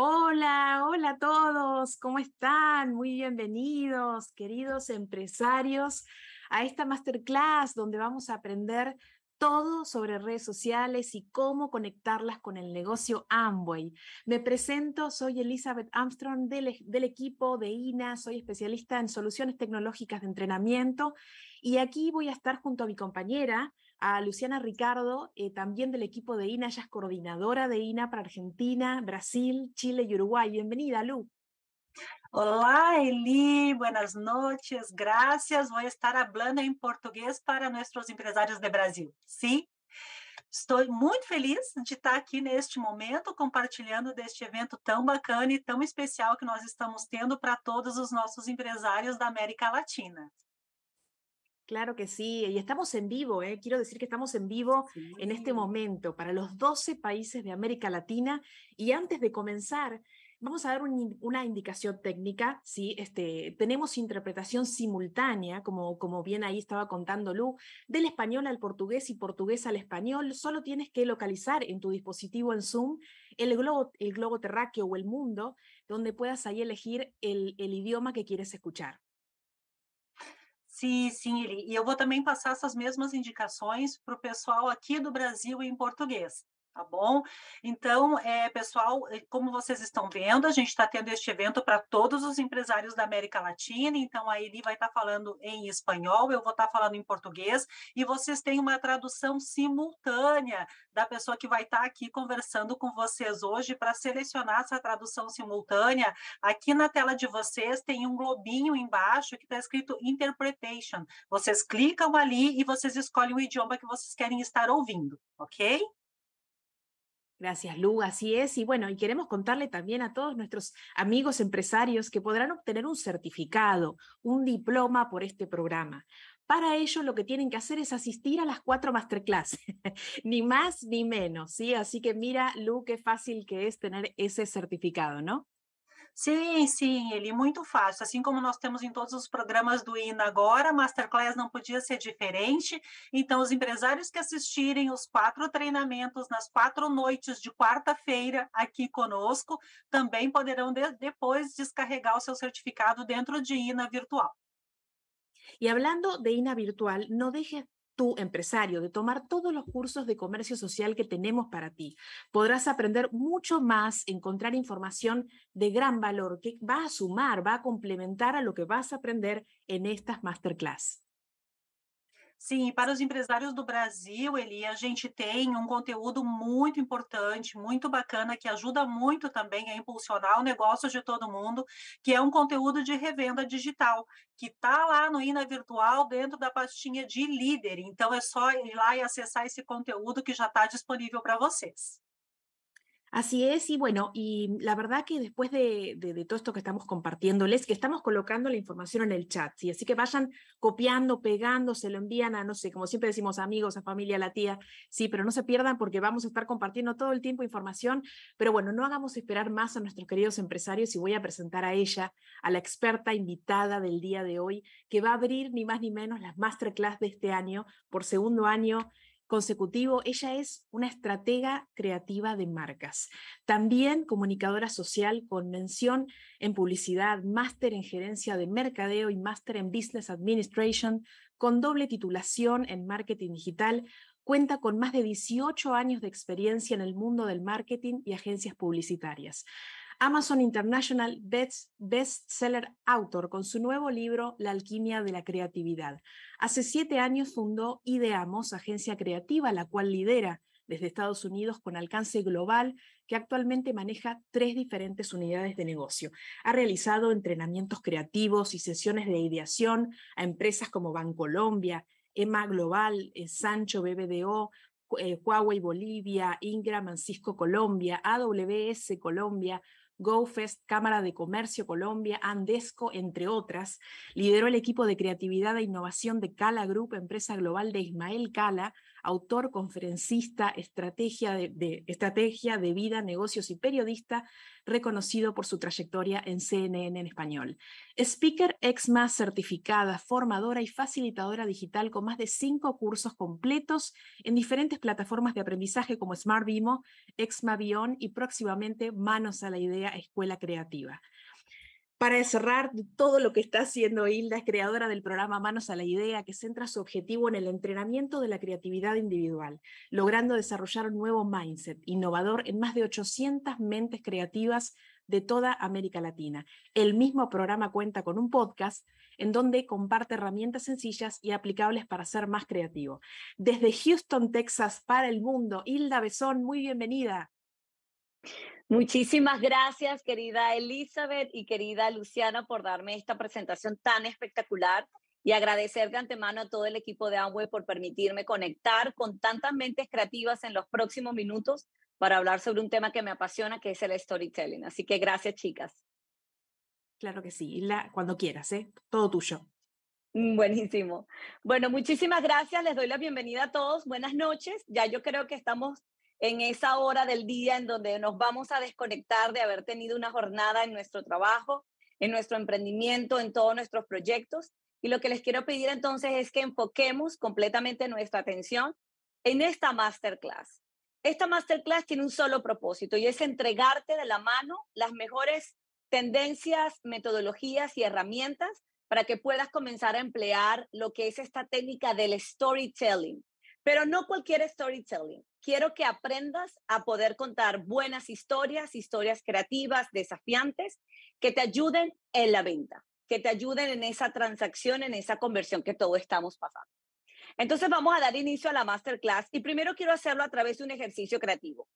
Hola, hola a todos, ¿cómo están? Muy bienvenidos, queridos empresarios, a esta masterclass donde vamos a aprender todo sobre redes sociales y cómo conectarlas con el negocio Amway. Me presento, soy Elizabeth Armstrong del, e-, del, equipo de INA, soy especialista en soluciones tecnológicas de entrenamiento y aquí voy a estar junto a mi compañera a Luciana Ricardo, eh, también del equipo de INA, ella es coordinadora de INA para Argentina, Brasil, Chile y Uruguay. Bienvenida, Lu. Olá, Eli, buenas noches, gracias. Vou estar falando em português para nossos empresários de Brasil. Sim, estou muito feliz de estar aqui neste momento, compartilhando deste evento tão bacana e tão especial que nós estamos tendo para todos os nossos empresários da América Latina. Claro que sí, y estamos en vivo, ¿eh? quiero decir que estamos en vivo en este momento para los 12 países de América Latina. Y antes de comenzar, vamos a dar una indicación técnica, Este, tenemos interpretación simultánea, como, bien ahí estaba contando Lu, del español al portugués y portugués al español. Solo tienes que localizar en tu dispositivo en Zoom el globo, terráqueo o el mundo, donde puedas ahí elegir el idioma que quieres escuchar. Sim, sim, Eli. E eu vou também passar essas mesmas indicações para o pessoal aqui do Brasil em português tá bom? Então, é, pessoal, eh, como vocês estão vendo, a gente está tendo este evento para todos os empresários da América Latina, então a Eli vai estar tá falando em espanhol, eu vou estar tá falando em português, e vocês têm uma tradução simultânea da pessoa que vai estar tá aqui conversando com vocês hoje para selecionar essa tradução simultânea. Aqui na tela de vocês tem um globinho embaixo que está escrito Interpretation. Vocês clicam ali e vocês escolhem o idioma que vocês querem estar ouvindo, ok? Gracias, Lu. Así es. Y bueno, y queremos contarle también a todos nuestros amigos empresarios que podrán obtener un certificado, un diploma por este programa. Para ello, lo que tienen que hacer es asistir a las cuatro masterclass, ni más ni menos, ¿sí? Así que mira, Lu, qué fácil que es tener ese certificado, ¿no? Sim, sim, ele muito fácil. Assim como nós temos em todos os programas do INA agora, Masterclass não podia ser diferente. Então, os empresários que assistirem os quatro treinamentos nas quatro noites de quarta-feira aqui conosco também poderão de depois descarregar o seu certificado dentro de INA virtual. E, falando de INA virtual, não deixe tú, empresario, de tomar todos los cursos de comercio social que tenemos para ti. Podrás aprender mucho más, encontrar información de gran valor que va a sumar, va a complementar a lo que vas a aprender en estas masterclass. Sim, para os empresários do Brasil, Eli, a gente tem um conteúdo muito importante, muito bacana, que ajuda muito também a impulsionar o negócio de todo mundo, que é um conteúdo de revenda digital, que está lá no INA Virtual, dentro da pastinha de líder. Então, é só ir lá e acessar esse conteúdo que já está disponível para vocês. Así es, y bueno, y la verdad que después de, todo esto que estamos compartiéndoles, que estamos colocando la información en el chat, ¿sí? así que vayan copiando, pegando, se lo envían a, no sé, como siempre decimos, amigos, a familia, a la tía, sí, pero no se pierdan porque vamos a estar compartiendo todo el tiempo información, pero bueno, no hagamos esperar más a nuestros queridos empresarios y voy a presentar a ella, a la experta invitada del día de hoy, que va a abrir ni más ni menos las masterclass de este año por segundo año consecutivo, ella es una estratega creativa de marcas, también comunicadora social con mención en publicidad, máster en gerencia de mercadeo y máster en Business Administration, con doble titulación en marketing digital, cuenta con más de 18 años de experiencia en el mundo del marketing y agencias publicitarias. Amazon International Best, Bestseller Author con su nuevo libro La alquimia de la creatividad. Hace siete años fundó Ideamos, agencia creativa, la cual lidera desde Estados Unidos con alcance global, que actualmente maneja tres diferentes unidades de negocio. Ha realizado entrenamientos creativos y sesiones de ideación a empresas como Bancolombia, EMA Global, eh, Sancho BBDO, eh, Huawei Bolivia, Ingram Francisco Colombia, AWS Colombia, GoFest, Cámara de Comercio Colombia, Andesco, entre otras. Lideró el equipo de creatividad e innovación de Cala Group, empresa global de Ismael Cala, autor, conferencista, estrategia de, estrategia de vida, negocios y periodista, reconocido por su trayectoria en CNN en español. Speaker EXMA certificada, formadora y facilitadora digital con más de cinco cursos completos en diferentes plataformas de aprendizaje como Smart Vimo, EXMA Beyond y próximamente Manos a la Idea Escuela Creativa. Para cerrar todo lo que está haciendo Hilda, es creadora del programa Manos a la Idea, que centra su objetivo en el entrenamiento de la creatividad individual, logrando desarrollar un nuevo mindset innovador en más de 800 mentes creativas de toda América Latina. El mismo programa cuenta con un podcast en donde comparte herramientas sencillas y aplicables para ser más creativo. Desde Houston, Texas, para el mundo, Hilda Besón, muy bienvenida. Muchísimas gracias, querida Elizabeth y querida Luciana, por darme esta presentación tan espectacular y agradecer de antemano a todo el equipo de Amway por permitirme conectar con tantas mentes creativas en los próximos minutos para hablar sobre un tema que me apasiona, que es el storytelling. Así que gracias, chicas. Claro que sí, la, cuando quieras, ¿eh? todo tuyo. Mm, buenísimo. Bueno, muchísimas gracias. Les doy la bienvenida a todos. Buenas noches. Ya yo creo que estamos en esa hora del día en donde nos vamos a desconectar de haber tenido una jornada en nuestro trabajo, en nuestro emprendimiento, en todos nuestros proyectos. Y lo que les quiero pedir entonces es que enfoquemos completamente nuestra atención en esta masterclass. Esta masterclass tiene un solo propósito y es entregarte de la mano las mejores tendencias, metodologías y herramientas para que puedas comenzar a emplear lo que es esta técnica del storytelling pero no cualquier storytelling. Quiero que aprendas a poder contar buenas historias, historias creativas, desafiantes, que te ayuden en la venta, que te ayuden en esa transacción, en esa conversión que todos estamos pasando. Entonces vamos a dar inicio a la masterclass y primero quiero hacerlo a través de un ejercicio creativo.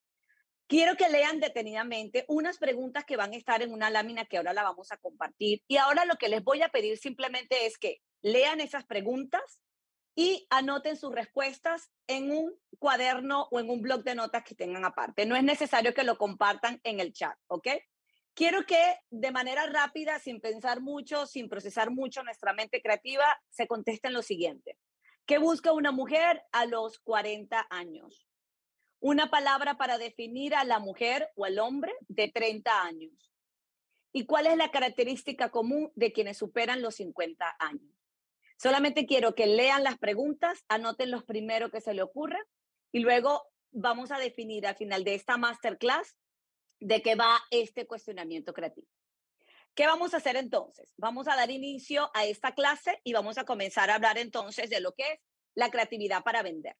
Quiero que lean detenidamente unas preguntas que van a estar en una lámina que ahora la vamos a compartir. Y ahora lo que les voy a pedir simplemente es que lean esas preguntas, y anoten sus respuestas en un cuaderno o en un blog de notas que tengan aparte. No es necesario que lo compartan en el chat, ¿ok? Quiero que de manera rápida, sin pensar mucho, sin procesar mucho nuestra mente creativa, se contesten lo siguiente. ¿Qué busca una mujer a los 40 años? Una palabra para definir a la mujer o al hombre de 30 años. ¿Y cuál es la característica común de quienes superan los 50 años? Solamente quiero que lean las preguntas, anoten los primero que se le ocurra y luego vamos a definir al final de esta masterclass de qué va este cuestionamiento creativo. ¿Qué vamos a hacer entonces? Vamos a dar inicio a esta clase y vamos a comenzar a hablar entonces de lo que es la creatividad para vender.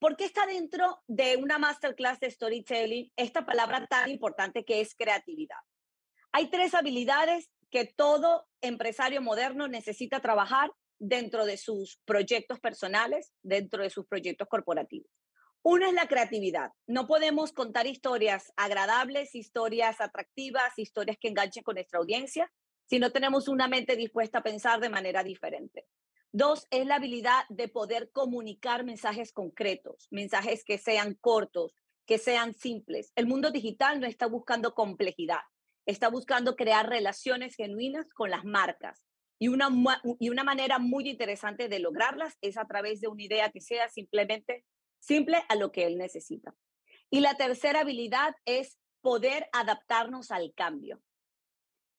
¿Por qué está dentro de una masterclass de storytelling esta palabra tan importante que es creatividad? Hay tres habilidades que todo empresario moderno necesita trabajar dentro de sus proyectos personales, dentro de sus proyectos corporativos. Una es la creatividad. No podemos contar historias agradables, historias atractivas, historias que enganchen con nuestra audiencia, si no tenemos una mente dispuesta a pensar de manera diferente. Dos es la habilidad de poder comunicar mensajes concretos, mensajes que sean cortos, que sean simples. El mundo digital no está buscando complejidad, está buscando crear relaciones genuinas con las marcas, y una, y una manera muy interesante de lograrlas es a través de una idea que sea simplemente simple a lo que él necesita. Y la tercera habilidad es poder adaptarnos al cambio.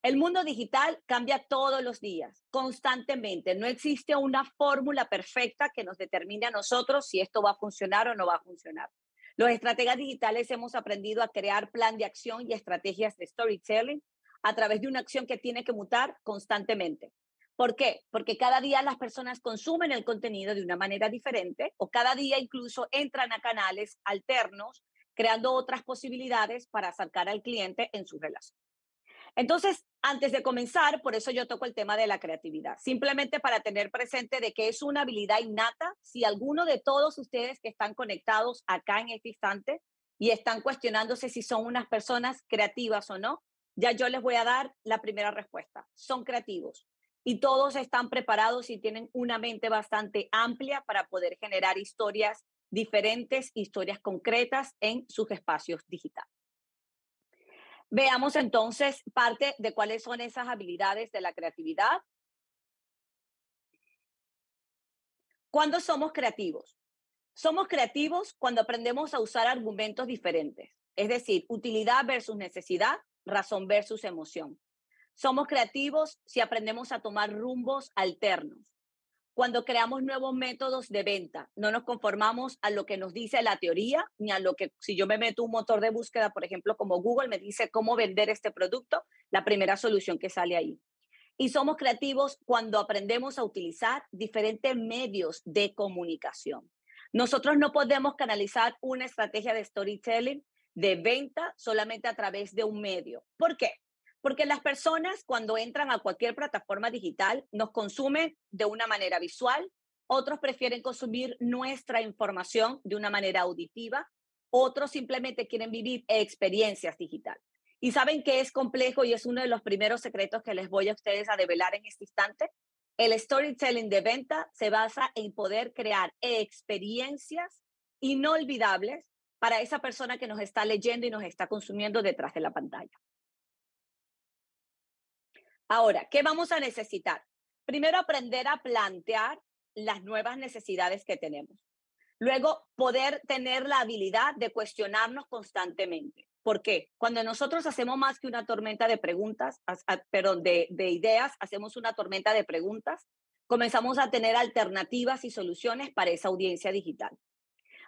El mundo digital cambia todos los días, constantemente. No existe una fórmula perfecta que nos determine a nosotros si esto va a funcionar o no va a funcionar. Los estrategas digitales hemos aprendido a crear plan de acción y estrategias de storytelling a través de una acción que tiene que mutar constantemente. ¿Por qué? Porque cada día las personas consumen el contenido de una manera diferente o cada día incluso entran a canales alternos, creando otras posibilidades para acercar al cliente en su relación. Entonces, antes de comenzar, por eso yo toco el tema de la creatividad, simplemente para tener presente de que es una habilidad innata. Si alguno de todos ustedes que están conectados acá en este instante y están cuestionándose si son unas personas creativas o no, ya yo les voy a dar la primera respuesta. Son creativos y todos están preparados y tienen una mente bastante amplia para poder generar historias diferentes, historias concretas en sus espacios digitales. Veamos entonces parte de cuáles son esas habilidades de la creatividad. ¿Cuándo somos creativos? Somos creativos cuando aprendemos a usar argumentos diferentes, es decir, utilidad versus necesidad, razón versus emoción. Somos creativos si aprendemos a tomar rumbos alternos. Cuando creamos nuevos métodos de venta, no nos conformamos a lo que nos dice la teoría, ni a lo que si yo me meto un motor de búsqueda, por ejemplo, como Google me dice cómo vender este producto, la primera solución que sale ahí. Y somos creativos cuando aprendemos a utilizar diferentes medios de comunicación. Nosotros no podemos canalizar una estrategia de storytelling de venta solamente a través de un medio. ¿Por qué? Porque las personas cuando entran a cualquier plataforma digital nos consumen de una manera visual, otros prefieren consumir nuestra información de una manera auditiva, otros simplemente quieren vivir experiencias digitales. Y saben que es complejo y es uno de los primeros secretos que les voy a ustedes a develar en este instante. El storytelling de venta se basa en poder crear experiencias inolvidables para esa persona que nos está leyendo y nos está consumiendo detrás de la pantalla. Ahora, ¿qué vamos a necesitar? Primero, aprender a plantear las nuevas necesidades que tenemos. Luego, poder tener la habilidad de cuestionarnos constantemente. ¿Por qué? Cuando nosotros hacemos más que una tormenta de preguntas, perdón, de, de ideas, hacemos una tormenta de preguntas, comenzamos a tener alternativas y soluciones para esa audiencia digital.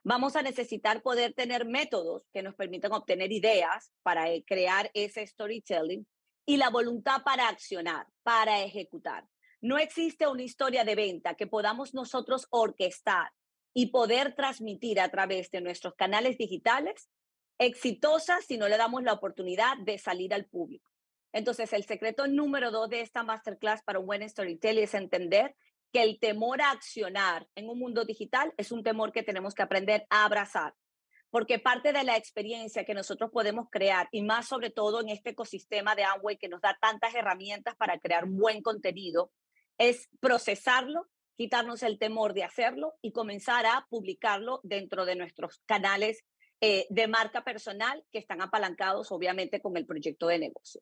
Vamos a necesitar poder tener métodos que nos permitan obtener ideas para eh, crear ese storytelling y la voluntad para accionar, para ejecutar. No existe una historia de venta que podamos nosotros orquestar y poder transmitir a través de nuestros canales digitales exitosa si no le damos la oportunidad de salir al público. Entonces, el secreto número dos de esta masterclass para un buen storytelling es entender que el temor a accionar en un mundo digital es un temor que tenemos que aprender a abrazar porque parte de la experiencia que nosotros podemos crear, y más sobre todo en este ecosistema de Amway que nos da tantas herramientas para crear buen contenido, es procesarlo, quitarnos el temor de hacerlo y comenzar a publicarlo dentro de nuestros canales eh, de marca personal que están apalancados obviamente con el proyecto de negocio.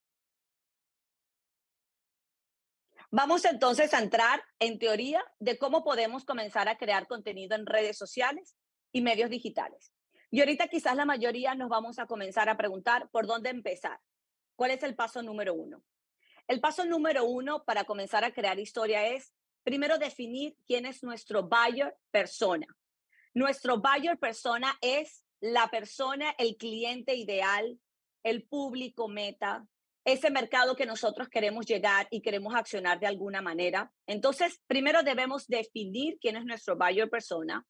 Vamos entonces a entrar en teoría de cómo podemos comenzar a crear contenido en redes sociales y medios digitales. Y ahorita quizás la mayoría nos vamos a comenzar a preguntar por dónde empezar. ¿Cuál es el paso número uno? El paso número uno para comenzar a crear historia es primero definir quién es nuestro buyer persona. Nuestro buyer persona es la persona, el cliente ideal, el público meta, ese mercado que nosotros queremos llegar y queremos accionar de alguna manera. Entonces, primero debemos definir quién es nuestro buyer persona.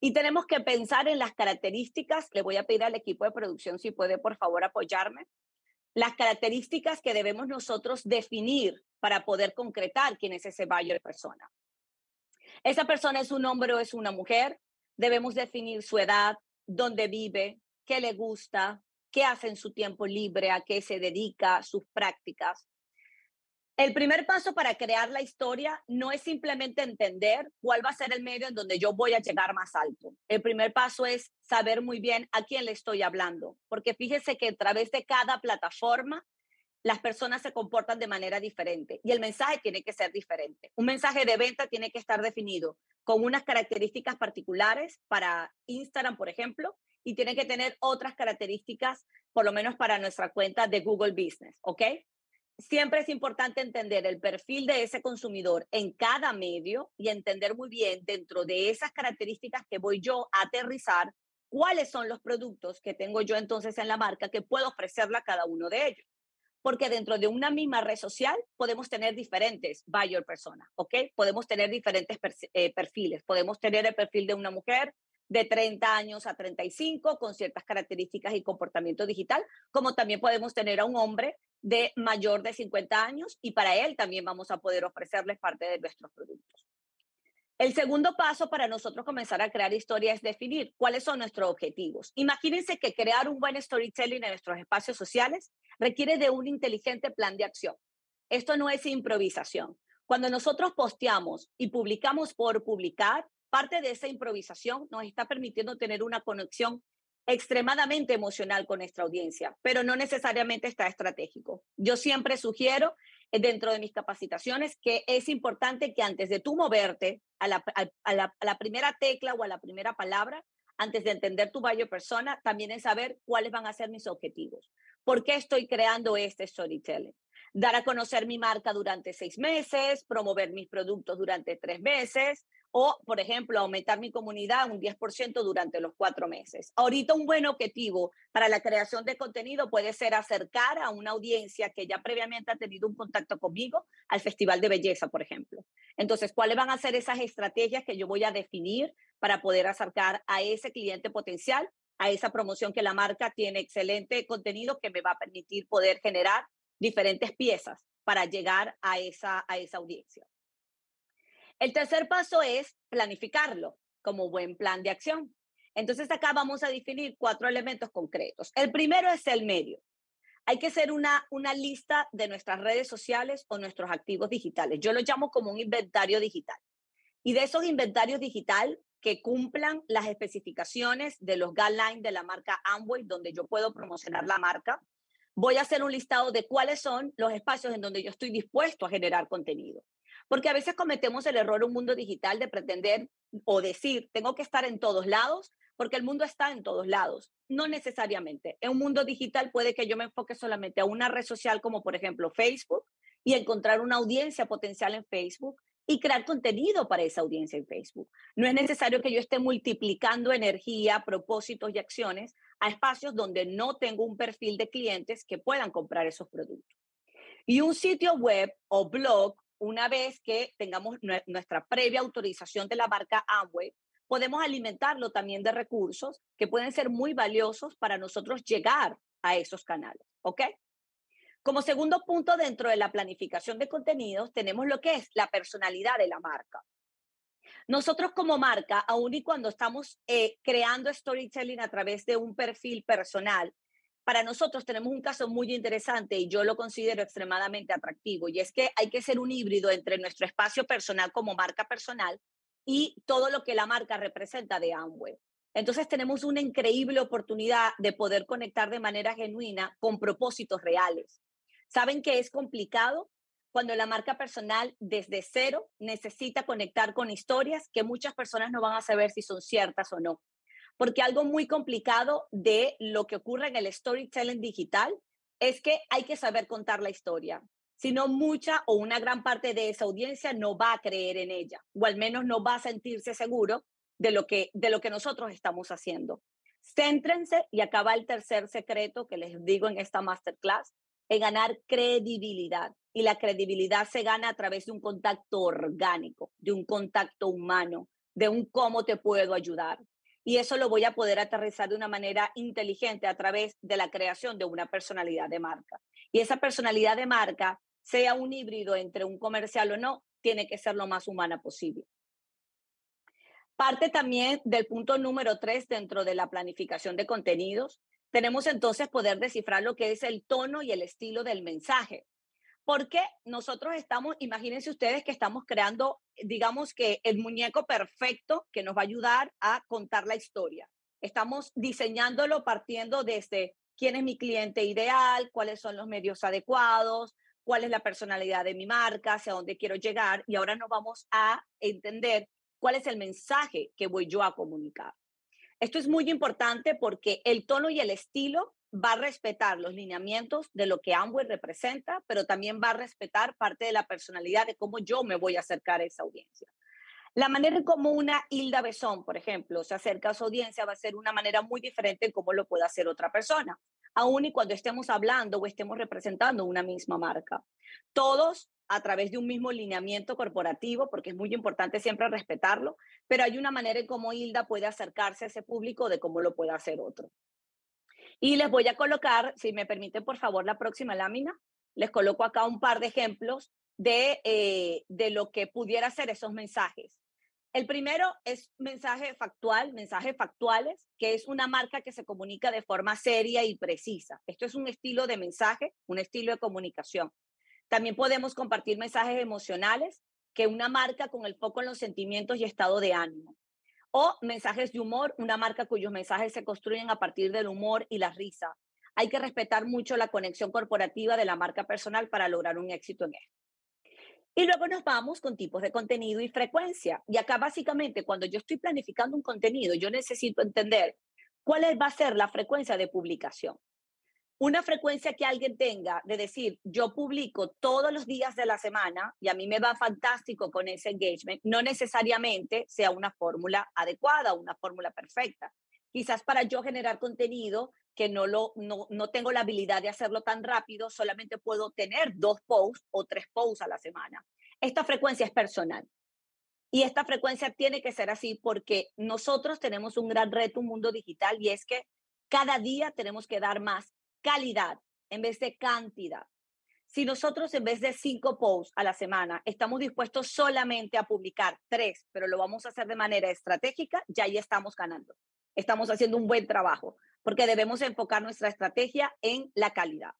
Y tenemos que pensar en las características, le voy a pedir al equipo de producción si puede por favor apoyarme, las características que debemos nosotros definir para poder concretar quién es ese de persona. Esa persona es un hombre o es una mujer, debemos definir su edad, dónde vive, qué le gusta, qué hace en su tiempo libre, a qué se dedica, sus prácticas. El primer paso para crear la historia no es simplemente entender cuál va a ser el medio en donde yo voy a llegar más alto. El primer paso es saber muy bien a quién le estoy hablando, porque fíjese que a través de cada plataforma las personas se comportan de manera diferente y el mensaje tiene que ser diferente. Un mensaje de venta tiene que estar definido con unas características particulares para Instagram, por ejemplo, y tiene que tener otras características, por lo menos para nuestra cuenta de Google Business, ¿ok? siempre es importante entender el perfil de ese consumidor en cada medio y entender muy bien dentro de esas características que voy yo a aterrizar, cuáles son los productos que tengo yo entonces en la marca que puedo ofrecerle a cada uno de ellos. Porque dentro de una misma red social podemos tener diferentes buyer personas, ¿ok? Podemos tener diferentes eh, perfiles. Podemos tener el perfil de una mujer de 30 años a 35 con ciertas características y comportamiento digital, como también podemos tener a un hombre de mayor de 50 años y para él también vamos a poder ofrecerles parte de nuestros productos. El segundo paso para nosotros comenzar a crear historia es definir cuáles son nuestros objetivos. Imagínense que crear un buen storytelling en nuestros espacios sociales requiere de un inteligente plan de acción. Esto no es improvisación. Cuando nosotros posteamos y publicamos por publicar, parte de esa improvisación nos está permitiendo tener una conexión extremadamente emocional con nuestra audiencia, pero no necesariamente está estratégico. Yo siempre sugiero eh, dentro de mis capacitaciones que es importante que antes de tú moverte a la, primera tecla o a la primera palabra, antes de entender tu valle persona, también es saber cuáles van a ser mis objetivos. ¿Por qué estoy creando este storytelling? Dar a conocer mi marca durante seis meses, promover mis productos durante tres meses, o, por ejemplo, aumentar mi comunidad un 10% durante los cuatro meses. Ahorita un buen objetivo para la creación de contenido puede ser acercar a una audiencia que ya previamente ha tenido un contacto conmigo al Festival de Belleza, por ejemplo. Entonces, ¿cuáles van a ser esas estrategias que yo voy a definir para poder acercar a ese cliente potencial, a esa promoción que la marca tiene excelente contenido que me va a permitir poder generar diferentes piezas para llegar a esa, a esa audiencia? El tercer paso es planificarlo como buen plan de acción. Entonces acá vamos a definir cuatro elementos concretos. El primero es el medio. Hay que hacer una, una lista de nuestras redes sociales o nuestros activos digitales. Yo lo llamo como un inventario digital. Y de esos inventarios digital que cumplan las especificaciones de los guidelines de la marca Amway, donde yo puedo promocionar la marca, voy a hacer un listado de cuáles son los espacios en donde yo estoy dispuesto a generar contenido. Porque a veces cometemos el error en un mundo digital de pretender o decir, tengo que estar en todos lados, porque el mundo está en todos lados. No necesariamente. En un mundo digital puede que yo me enfoque solamente a una red social como por ejemplo Facebook y encontrar una audiencia potencial en Facebook y crear contenido para esa audiencia en Facebook. No es necesario que yo esté multiplicando energía, propósitos y acciones a espacios donde no tengo un perfil de clientes que puedan comprar esos productos. Y un sitio web o blog una vez que tengamos nuestra previa autorización de la marca Amway, podemos alimentarlo también de recursos que pueden ser muy valiosos para nosotros llegar a esos canales, ¿ok? Como segundo punto dentro de la planificación de contenidos, tenemos lo que es la personalidad de la marca. Nosotros como marca, aun y cuando estamos eh, creando storytelling a través de un perfil personal, para nosotros tenemos un caso muy interesante y yo lo considero extremadamente atractivo y es que hay que ser un híbrido entre nuestro espacio personal como marca personal y todo lo que la marca representa de Amway. Entonces tenemos una increíble oportunidad de poder conectar de manera genuina con propósitos reales. Saben que es complicado cuando la marca personal desde cero necesita conectar con historias que muchas personas no van a saber si son ciertas o no porque algo muy complicado de lo que ocurre en el storytelling digital es que hay que saber contar la historia, si no mucha o una gran parte de esa audiencia no va a creer en ella, o al menos no va a sentirse seguro de lo que, de lo que nosotros estamos haciendo. Céntrense, y acaba el tercer secreto que les digo en esta masterclass, en ganar credibilidad. Y la credibilidad se gana a través de un contacto orgánico, de un contacto humano, de un cómo te puedo ayudar y eso lo voy a poder aterrizar de una manera inteligente a través de la creación de una personalidad de marca. Y esa personalidad de marca, sea un híbrido entre un comercial o no, tiene que ser lo más humana posible. Parte también del punto número tres dentro de la planificación de contenidos. Tenemos entonces poder descifrar lo que es el tono y el estilo del mensaje porque nosotros estamos, imagínense ustedes que estamos creando, digamos que el muñeco perfecto que nos va a ayudar a contar la historia. Estamos diseñándolo partiendo desde quién es mi cliente ideal, cuáles son los medios adecuados, cuál es la personalidad de mi marca, hacia dónde quiero llegar y ahora nos vamos a entender cuál es el mensaje que voy yo a comunicar. Esto es muy importante porque el tono y el estilo va a respetar los lineamientos de lo que Amway representa, pero también va a respetar parte de la personalidad de cómo yo me voy a acercar a esa audiencia. La manera en cómo una Hilda Besón, por ejemplo, se acerca a su audiencia va a ser una manera muy diferente en cómo lo puede hacer otra persona, aun y cuando estemos hablando o estemos representando una misma marca. Todos a través de un mismo lineamiento corporativo, porque es muy importante siempre respetarlo, pero hay una manera en cómo Hilda puede acercarse a ese público de cómo lo puede hacer otro. Y les voy a colocar, si me permiten por favor la próxima lámina, les coloco acá un par de ejemplos de, eh, de lo que pudiera ser esos mensajes. El primero es mensaje factual, mensajes factuales, que es una marca que se comunica de forma seria y precisa. Esto es un estilo de mensaje, un estilo de comunicación. También podemos compartir mensajes emocionales, que una marca con el foco en los sentimientos y estado de ánimo. O mensajes de humor, una marca cuyos mensajes se construyen a partir del humor y la risa. Hay que respetar mucho la conexión corporativa de la marca personal para lograr un éxito en esto. Y luego nos vamos con tipos de contenido y frecuencia. Y acá básicamente cuando yo estoy planificando un contenido, yo necesito entender cuál va a ser la frecuencia de publicación una frecuencia que alguien tenga de decir, yo publico todos los días de la semana y a mí me va fantástico con ese engagement, no necesariamente sea una fórmula adecuada, una fórmula perfecta. Quizás para yo generar contenido que no, lo, no, tengo la habilidad de hacerlo tan rápido, solamente puedo tener dos posts o tres posts a la semana. Esta frecuencia es personal. Y esta frecuencia tiene que ser así porque nosotros tenemos un gran reto, un mundo digital, y es que cada día tenemos que dar más calidad en vez de cantidad. Si nosotros en vez de cinco posts a la semana estamos dispuestos solamente a publicar tres, pero lo vamos a hacer de manera estratégica, ya ahí estamos ganando. Estamos haciendo un buen trabajo porque debemos enfocar nuestra estrategia en la calidad.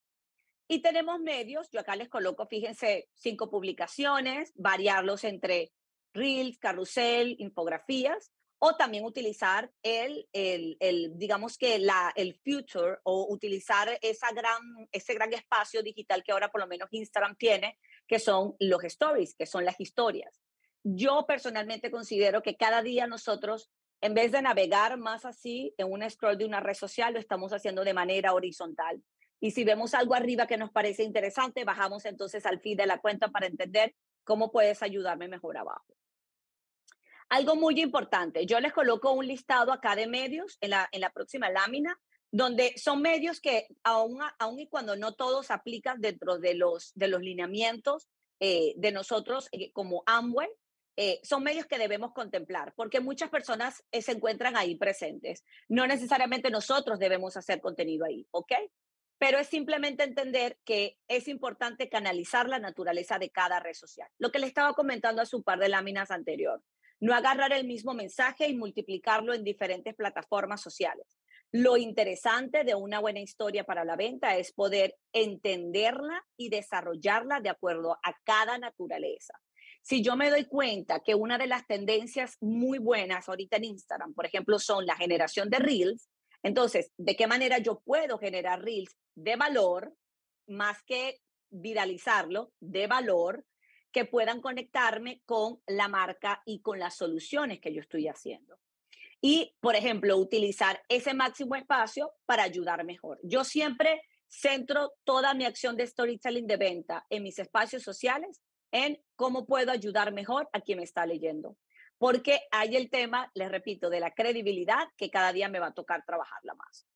Y tenemos medios, yo acá les coloco, fíjense, cinco publicaciones, variarlos entre reels, carrusel, infografías, o también utilizar el, el, digamos que la, el future o utilizar esa gran, ese gran espacio digital que ahora por lo menos Instagram tiene, que son los stories, que son las historias. Yo personalmente considero que cada día nosotros, en vez de navegar más así en un scroll de una red social, lo estamos haciendo de manera horizontal. Y si vemos algo arriba que nos parece interesante, bajamos entonces al feed de la cuenta para entender cómo puedes ayudarme mejor abajo. Algo muy importante, yo les coloco un listado acá de medios en la, próxima lámina, donde son medios que aún, y cuando no todos aplican dentro de los, lineamientos eh, de nosotros eh, como Amway, eh, son medios que debemos contemplar, porque muchas personas se encuentran ahí presentes. No necesariamente nosotros debemos hacer contenido ahí, ¿ok? Pero es simplemente entender que es importante canalizar la naturaleza de cada red social. Lo que le estaba comentando a su par de láminas anterior no agarrar el mismo mensaje y multiplicarlo en diferentes plataformas sociales. Lo interesante de una buena historia para la venta es poder entenderla y desarrollarla de acuerdo a cada naturaleza. Si yo me doy cuenta que una de las tendencias muy buenas ahorita en Instagram, por ejemplo, son la generación de reels, entonces, ¿de qué manera yo puedo generar reels de valor más que viralizarlo de valor que puedan conectarme con la marca y con las soluciones que yo estoy haciendo. Y, por ejemplo, utilizar ese máximo espacio para ayudar mejor. Yo siempre centro toda mi acción de storytelling de venta en mis espacios sociales, en cómo puedo ayudar mejor a quien me está leyendo. Porque hay el tema, les repito, de la credibilidad que cada día me va a tocar trabajarla más.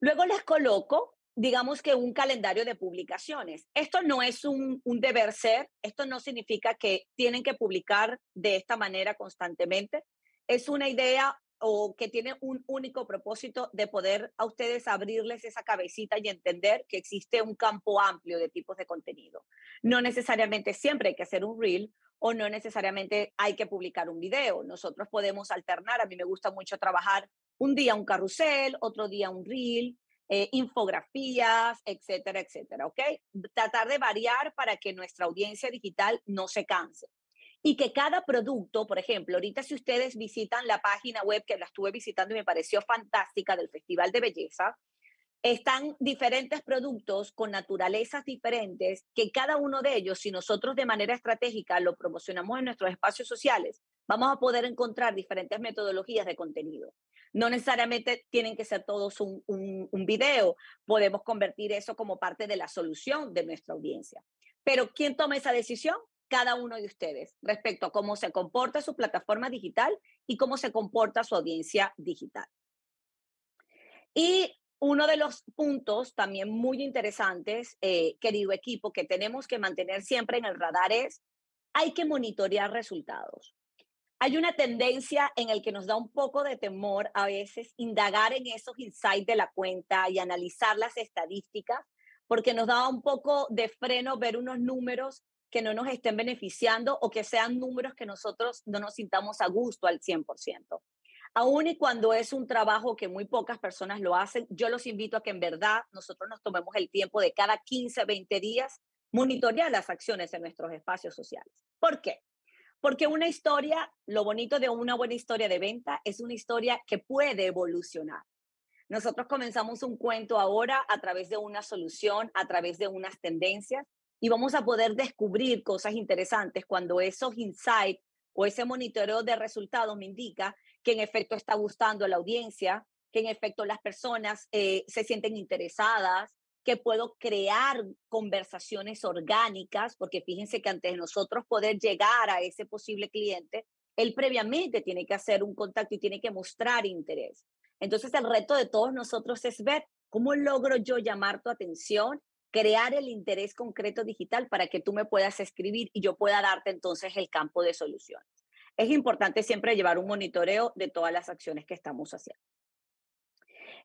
Luego les coloco digamos que un calendario de publicaciones. Esto no es un, deber ser, esto no significa que tienen que publicar de esta manera constantemente, es una idea o que tiene un único propósito de poder a ustedes abrirles esa cabecita y entender que existe un campo amplio de tipos de contenido. No necesariamente siempre hay que hacer un reel o no necesariamente hay que publicar un video. Nosotros podemos alternar, a mí me gusta mucho trabajar un día un carrusel, otro día un reel, eh, infografías, etcétera, etcétera, ¿ok? Tratar de variar para que nuestra audiencia digital no se canse. Y que cada producto, por ejemplo, ahorita si ustedes visitan la página web que la estuve visitando y me pareció fantástica del Festival de Belleza, están diferentes productos con naturalezas diferentes que cada uno de ellos, si nosotros de manera estratégica lo promocionamos en nuestros espacios sociales, vamos a poder encontrar diferentes metodologías de contenido. No necesariamente tienen que ser todos un, video, podemos convertir eso como parte de la solución de nuestra audiencia. Pero ¿quién toma esa decisión? cada uno de ustedes respecto a cómo se comporta su plataforma digital y cómo se comporta su audiencia digital. Y uno de los puntos también muy interesantes, eh, querido equipo, que tenemos que mantener siempre en el radar es, hay que monitorear resultados hay una tendencia en el que nos da un poco de temor a veces indagar en esos insights de la cuenta y analizar las estadísticas, porque nos da un poco de freno ver unos números que no nos estén beneficiando o que sean números que nosotros no nos sintamos a gusto al 100%. Aún y cuando es un trabajo que muy pocas personas lo hacen, yo los invito a que en verdad nosotros nos tomemos el tiempo de cada 15, 20 días monitorear las acciones en nuestros espacios sociales. ¿Por qué? Porque una historia, lo bonito de una buena historia de venta es una historia que puede evolucionar. Nosotros comenzamos un cuento ahora a través de una solución, a través de unas tendencias y vamos a poder descubrir cosas interesantes cuando esos insights o ese monitoreo de resultados me indica que en efecto está gustando a la audiencia, que en efecto las personas eh, se sienten interesadas, que puedo crear conversaciones orgánicas, porque fíjense que antes de nosotros poder llegar a ese posible cliente, él previamente tiene que hacer un contacto y tiene que mostrar interés. Entonces el reto de todos nosotros es ver cómo logro yo llamar tu atención, crear el interés concreto digital para que tú me puedas escribir y yo pueda darte entonces el campo de soluciones. Es importante siempre llevar un monitoreo de todas las acciones que estamos haciendo.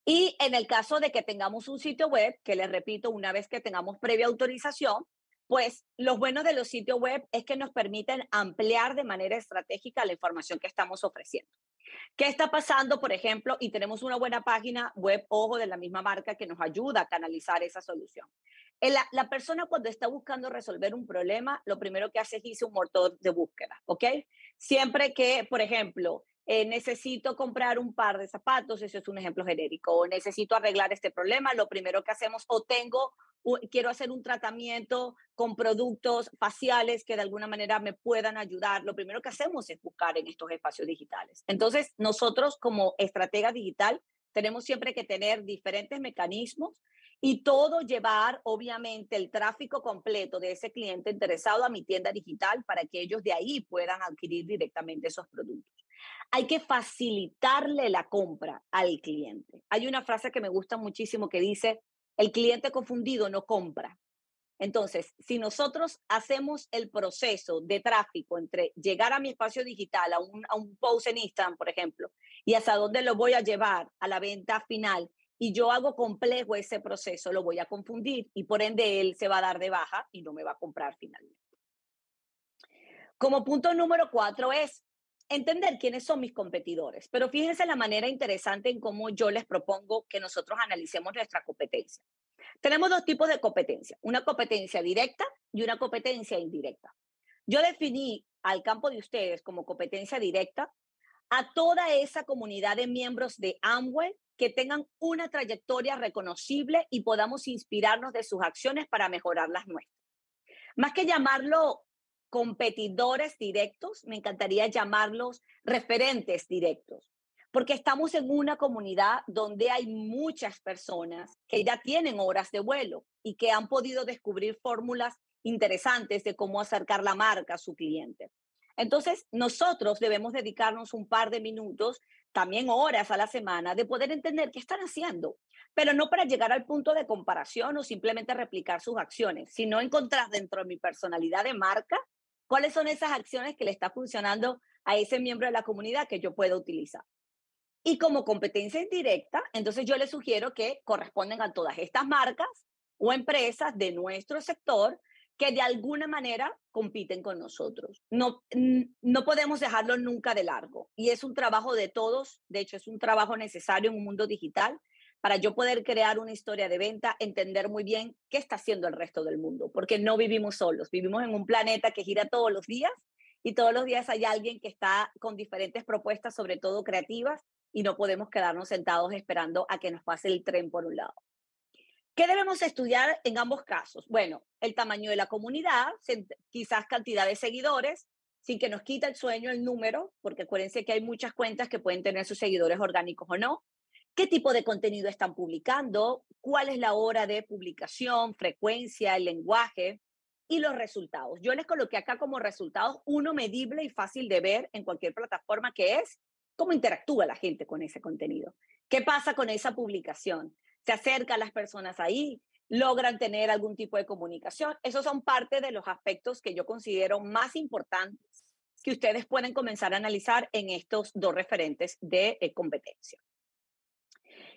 Y en el caso de que tengamos un sitio web, que les repito, una vez que tengamos previa autorización, pues lo buenos de los sitios web es que nos permiten ampliar de manera estratégica la información que estamos ofreciendo. ¿Qué está pasando, por ejemplo? Y tenemos una buena página web, ojo, de la misma marca que nos ayuda a canalizar esa solución. La, persona cuando está buscando resolver un problema, lo primero que hace es irse un motor de búsqueda, ¿ok? Siempre que, por ejemplo, eh, necesito comprar un par de zapatos, eso es un ejemplo genérico, o necesito arreglar este problema, lo primero que hacemos, o tengo, quiero hacer un tratamiento con productos faciales que de alguna manera me puedan ayudar, lo primero que hacemos es buscar en estos espacios digitales. Entonces, nosotros como estratega digital tenemos siempre que tener diferentes mecanismos y todo llevar, obviamente, el tráfico completo de ese cliente interesado a mi tienda digital para que ellos de ahí puedan adquirir directamente esos productos. Hay que facilitarle la compra al cliente. Hay una frase que me gusta muchísimo que dice, el cliente confundido no compra. Entonces, si nosotros hacemos el proceso de tráfico entre llegar a mi espacio digital, a un, a un post en Instagram, por ejemplo, y hasta dónde lo voy a llevar a la venta final, y yo hago complejo ese proceso, lo voy a confundir y por ende él se va a dar de baja y no me va a comprar finalmente. Como punto número cuatro es entender quiénes son mis competidores, pero fíjense la manera interesante en cómo yo les propongo que nosotros analicemos nuestra competencia. Tenemos dos tipos de competencia, una competencia directa y una competencia indirecta. Yo definí al campo de ustedes como competencia directa a toda esa comunidad de miembros de Amway que tengan una trayectoria reconocible y podamos inspirarnos de sus acciones para mejorar las nuestras. Más que llamarlo competidores directos, me encantaría llamarlos referentes directos, porque estamos en una comunidad donde hay muchas personas que ya tienen horas de vuelo y que han podido descubrir fórmulas interesantes de cómo acercar la marca a su cliente. Entonces, nosotros debemos dedicarnos un par de minutos, también horas a la semana, de poder entender qué están haciendo, pero no para llegar al punto de comparación o simplemente replicar sus acciones, sino encontrar dentro de mi personalidad de marca cuáles son esas acciones que le están funcionando a ese miembro de la comunidad que yo puedo utilizar. Y como competencia indirecta, entonces yo le sugiero que corresponden a todas estas marcas o empresas de nuestro sector que de alguna manera compiten con nosotros. No, no podemos dejarlo nunca de largo y es un trabajo de todos, de hecho es un trabajo necesario en un mundo digital para yo poder crear una historia de venta, entender muy bien qué está haciendo el resto del mundo, porque no vivimos solos, vivimos en un planeta que gira todos los días y todos los días hay alguien que está con diferentes propuestas, sobre todo creativas, y no podemos quedarnos sentados esperando a que nos pase el tren por un lado. ¿Qué debemos estudiar en ambos casos? Bueno, el tamaño de la comunidad, quizás cantidad de seguidores, sin que nos quita el sueño el número, porque acuérdense que hay muchas cuentas que pueden tener sus seguidores orgánicos o no. ¿Qué tipo de contenido están publicando? ¿Cuál es la hora de publicación, frecuencia, el lenguaje? Y los resultados. Yo les coloqué acá como resultados uno medible y fácil de ver en cualquier plataforma que es cómo interactúa la gente con ese contenido. ¿Qué pasa con esa publicación? se acerca a las personas ahí, logran tener algún tipo de comunicación. Esos son parte de los aspectos que yo considero más importantes que ustedes pueden comenzar a analizar en estos dos referentes de eh, competencia.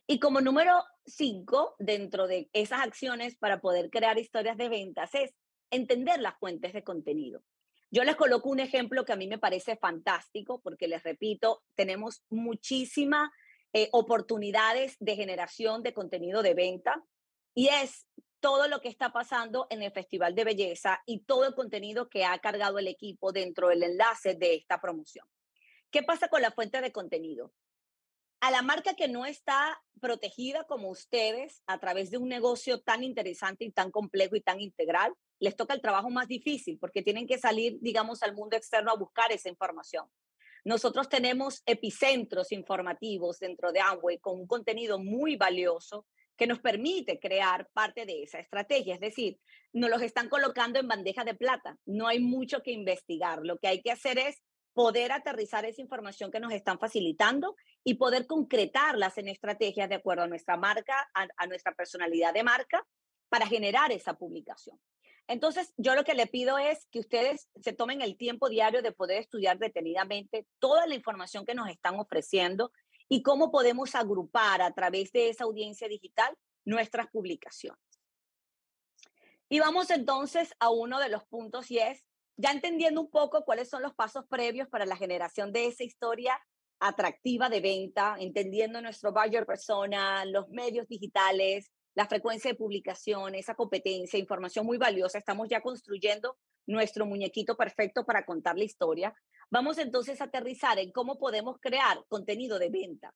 Y como número cinco, dentro de esas acciones para poder crear historias de ventas es entender las fuentes de contenido. Yo les coloco un ejemplo que a mí me parece fantástico porque les repito, tenemos muchísima eh, oportunidades de generación de contenido de venta y es todo lo que está pasando en el Festival de Belleza y todo el contenido que ha cargado el equipo dentro del enlace de esta promoción. ¿Qué pasa con la fuente de contenido? A la marca que no está protegida como ustedes a través de un negocio tan interesante y tan complejo y tan integral, les toca el trabajo más difícil porque tienen que salir, digamos, al mundo externo a buscar esa información. Nosotros tenemos epicentros informativos dentro de Amway con un contenido muy valioso que nos permite crear parte de esa estrategia. Es decir, no los están colocando en bandeja de plata. No hay mucho que investigar. Lo que hay que hacer es poder aterrizar esa información que nos están facilitando y poder concretarlas en estrategias de acuerdo a nuestra marca, a nuestra personalidad de marca, para generar esa publicación. Entonces, yo lo que le pido es que ustedes se tomen el tiempo diario de poder estudiar detenidamente toda la información que nos están ofreciendo y cómo podemos agrupar a través de esa audiencia digital nuestras publicaciones. Y vamos entonces a uno de los puntos y es, ya entendiendo un poco cuáles son los pasos previos para la generación de esa historia atractiva de venta, entendiendo nuestro buyer persona, los medios digitales, la frecuencia de publicación, esa competencia, información muy valiosa. Estamos ya construyendo nuestro muñequito perfecto para contar la historia. Vamos entonces a aterrizar en cómo podemos crear contenido de ventas,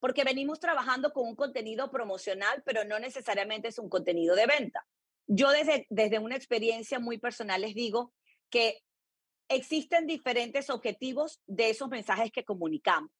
porque venimos trabajando con un contenido promocional, pero no necesariamente es un contenido de venta. Yo desde, desde una experiencia muy personal les digo que existen diferentes objetivos de esos mensajes que comunicamos.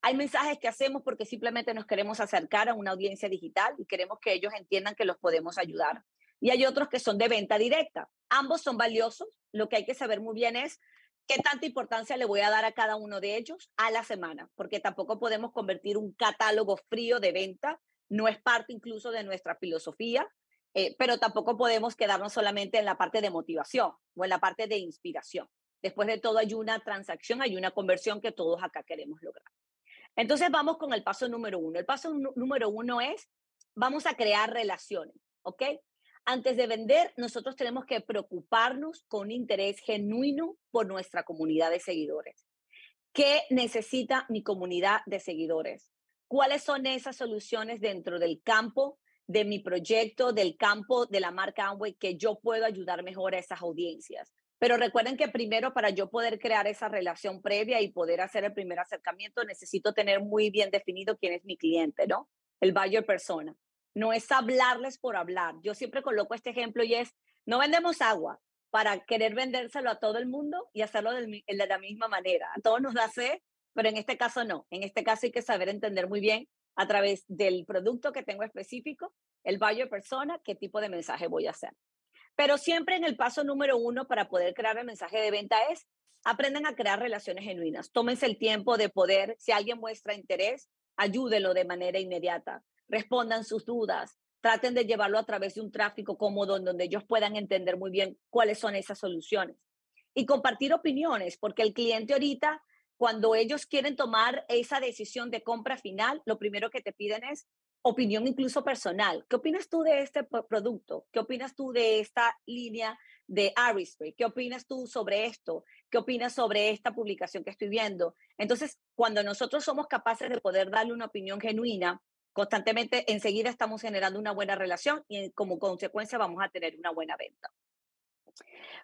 Hay mensajes que hacemos porque simplemente nos queremos acercar a una audiencia digital y queremos que ellos entiendan que los podemos ayudar. Y hay otros que son de venta directa. Ambos son valiosos. Lo que hay que saber muy bien es qué tanta importancia le voy a dar a cada uno de ellos a la semana, porque tampoco podemos convertir un catálogo frío de venta. No es parte incluso de nuestra filosofía, eh, pero tampoco podemos quedarnos solamente en la parte de motivación o en la parte de inspiración. Después de todo hay una transacción, hay una conversión que todos acá queremos lograr. Entonces vamos con el paso número uno. El paso número uno es, vamos a crear relaciones, ¿ok? Antes de vender, nosotros tenemos que preocuparnos con interés genuino por nuestra comunidad de seguidores. ¿Qué necesita mi comunidad de seguidores? ¿Cuáles son esas soluciones dentro del campo de mi proyecto, del campo de la marca Amway, que yo puedo ayudar mejor a esas audiencias? Pero recuerden que primero para yo poder crear esa relación previa y poder hacer el primer acercamiento, necesito tener muy bien definido quién es mi cliente, ¿no? El buyer persona. No es hablarles por hablar. Yo siempre coloco este ejemplo y es, no vendemos agua para querer vendérselo a todo el mundo y hacerlo de la misma manera. A todos nos da sed, pero en este caso no. En este caso hay que saber entender muy bien a través del producto que tengo específico, el buyer persona, qué tipo de mensaje voy a hacer. Pero siempre en el paso número uno para poder crear el mensaje de venta es aprendan a crear relaciones genuinas. Tómense el tiempo de poder, si alguien muestra interés, ayúdenlo de manera inmediata. Respondan sus dudas. Traten de llevarlo a través de un tráfico cómodo en donde ellos puedan entender muy bien cuáles son esas soluciones. Y compartir opiniones, porque el cliente ahorita, cuando ellos quieren tomar esa decisión de compra final, lo primero que te piden es opinión incluso personal. ¿Qué opinas tú de este producto? ¿Qué opinas tú de esta línea de Arispray? ¿Qué opinas tú sobre esto? ¿Qué opinas sobre esta publicación que estoy viendo? Entonces, cuando nosotros somos capaces de poder darle una opinión genuina, constantemente enseguida estamos generando una buena relación y eh, como consecuencia vamos a tener una buena venta.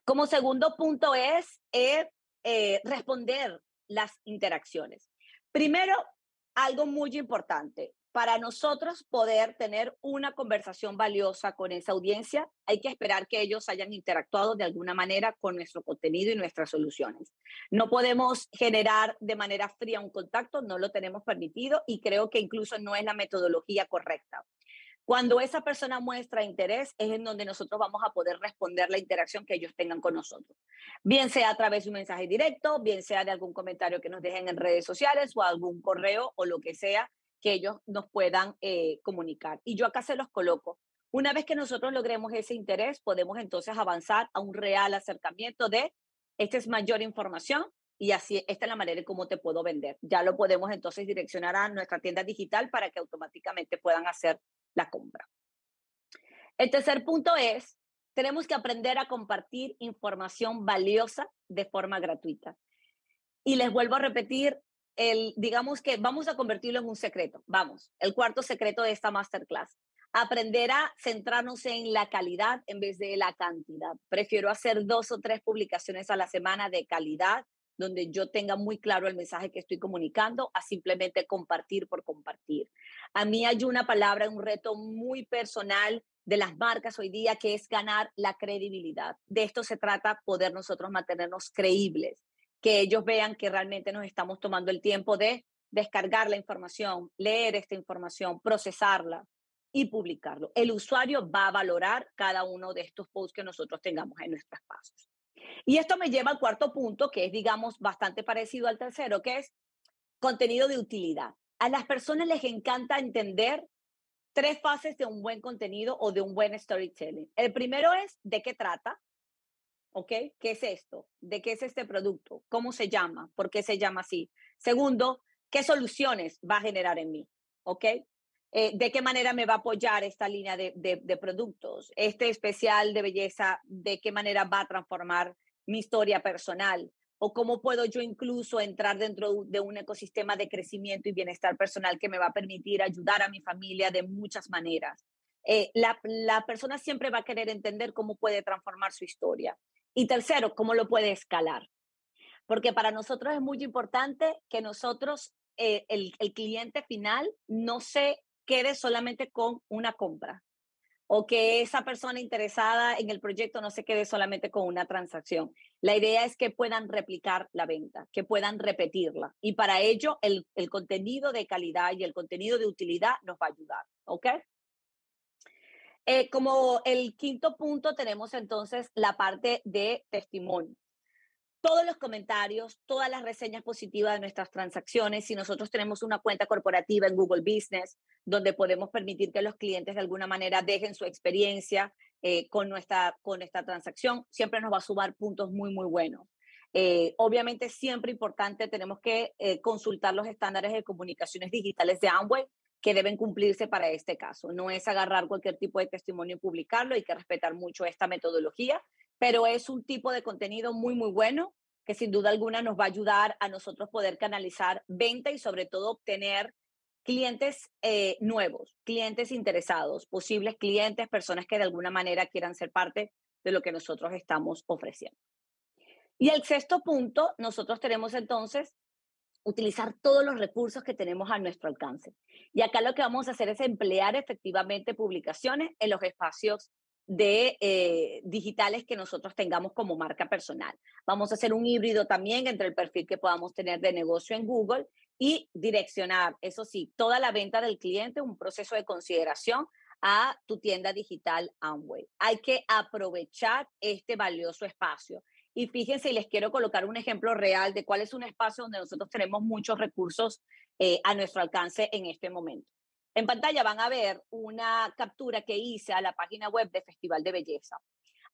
Como segundo punto es eh, eh, responder las interacciones. Primero, algo muy importante, para nosotros poder tener una conversación valiosa con esa audiencia, hay que esperar que ellos hayan interactuado de alguna manera con nuestro contenido y nuestras soluciones. No podemos generar de manera fría un contacto, no lo tenemos permitido y creo que incluso no es la metodología correcta. Cuando esa persona muestra interés es en donde nosotros vamos a poder responder la interacción que ellos tengan con nosotros. Bien sea a través de un mensaje directo, bien sea de algún comentario que nos dejen en redes sociales o algún correo o lo que sea que ellos nos puedan eh, comunicar. Y yo acá se los coloco. Una vez que nosotros logremos ese interés, podemos entonces avanzar a un real acercamiento de, esta es mayor información y así, esta es la manera en cómo te puedo vender. Ya lo podemos entonces direccionar a nuestra tienda digital para que automáticamente puedan hacer la compra. El tercer punto es, tenemos que aprender a compartir información valiosa de forma gratuita. Y les vuelvo a repetir, digamos que vamos a convertirlo en un secreto, vamos, el cuarto secreto de esta masterclass. Aprender a centrarnos en la calidad en vez de la cantidad. Prefiero hacer dos o tres publicaciones a la semana de calidad, donde yo tenga muy claro el mensaje que estoy comunicando, a simplemente compartir por compartir. A mí hay una palabra, un reto muy personal de las marcas hoy día, que es ganar la credibilidad. De esto se trata, poder nosotros mantenernos creíbles que ellos vean que realmente nos estamos tomando el tiempo de descargar la información, leer esta información, procesarla y publicarlo. El usuario va a valorar cada uno de estos posts que nosotros tengamos en nuestras pasos Y esto me lleva al cuarto punto, que es, digamos, bastante parecido al tercero, que es contenido de utilidad. A las personas les encanta entender tres fases de un buen contenido o de un buen storytelling. El primero es de qué trata, ¿Qué es esto? ¿De qué es este producto? ¿Cómo se llama? ¿Por qué se llama así? Segundo, ¿qué soluciones va a generar en mí? ¿Ok? Eh, ¿De qué manera me va a apoyar esta línea de, de, productos? Este especial de belleza, ¿de qué manera va a transformar mi historia personal? ¿O cómo puedo yo incluso entrar dentro de un ecosistema de crecimiento y bienestar personal que me va a permitir ayudar a mi familia de muchas maneras? Eh, la, la persona siempre va a querer entender cómo puede transformar su historia. Y tercero, cómo lo puede escalar. Porque para nosotros es muy importante que nosotros, eh, el, cliente final, no se quede solamente con una compra o que esa persona interesada en el proyecto no se quede solamente con una transacción. La idea es que puedan replicar la venta, que puedan repetirla. Y para ello, el, el contenido de calidad y el contenido de utilidad nos va a ayudar. ¿Ok? Eh, como el quinto punto tenemos entonces la parte de testimonio. Todos los comentarios, todas las reseñas positivas de nuestras transacciones, si nosotros tenemos una cuenta corporativa en Google Business, donde podemos permitir que los clientes de alguna manera dejen su experiencia eh, con, nuestra, con esta transacción, siempre nos va a sumar puntos muy, muy buenos. Eh, obviamente siempre importante, tenemos que consultar los estándares de comunicaciones digitales de Amway, que deben cumplirse para este caso. No es agarrar cualquier tipo de testimonio y publicarlo, hay que respetar mucho esta metodología, pero es un tipo de contenido muy, muy bueno que sin duda alguna nos va a ayudar a nosotros poder canalizar venta y sobre todo obtener clientes eh, nuevos, clientes interesados, posibles clientes, personas que de alguna manera quieran ser parte de lo que nosotros estamos ofreciendo. Y el sexto punto, nosotros tenemos entonces utilizar todos los recursos que tenemos a nuestro alcance. Y acá lo que vamos a hacer es emplear efectivamente publicaciones en los espacios de eh, digitales que nosotros tengamos como marca personal. Vamos a hacer un híbrido también entre el perfil que podamos tener de negocio en Google y direccionar, eso sí, toda la venta del cliente, un proceso de consideración a tu tienda digital Amway. Hay que aprovechar este valioso espacio. Y fíjense, les quiero colocar un ejemplo real de cuál es un espacio donde nosotros tenemos muchos recursos eh, a nuestro alcance en este momento. En pantalla van a ver una captura que hice a la página web de Festival de Belleza.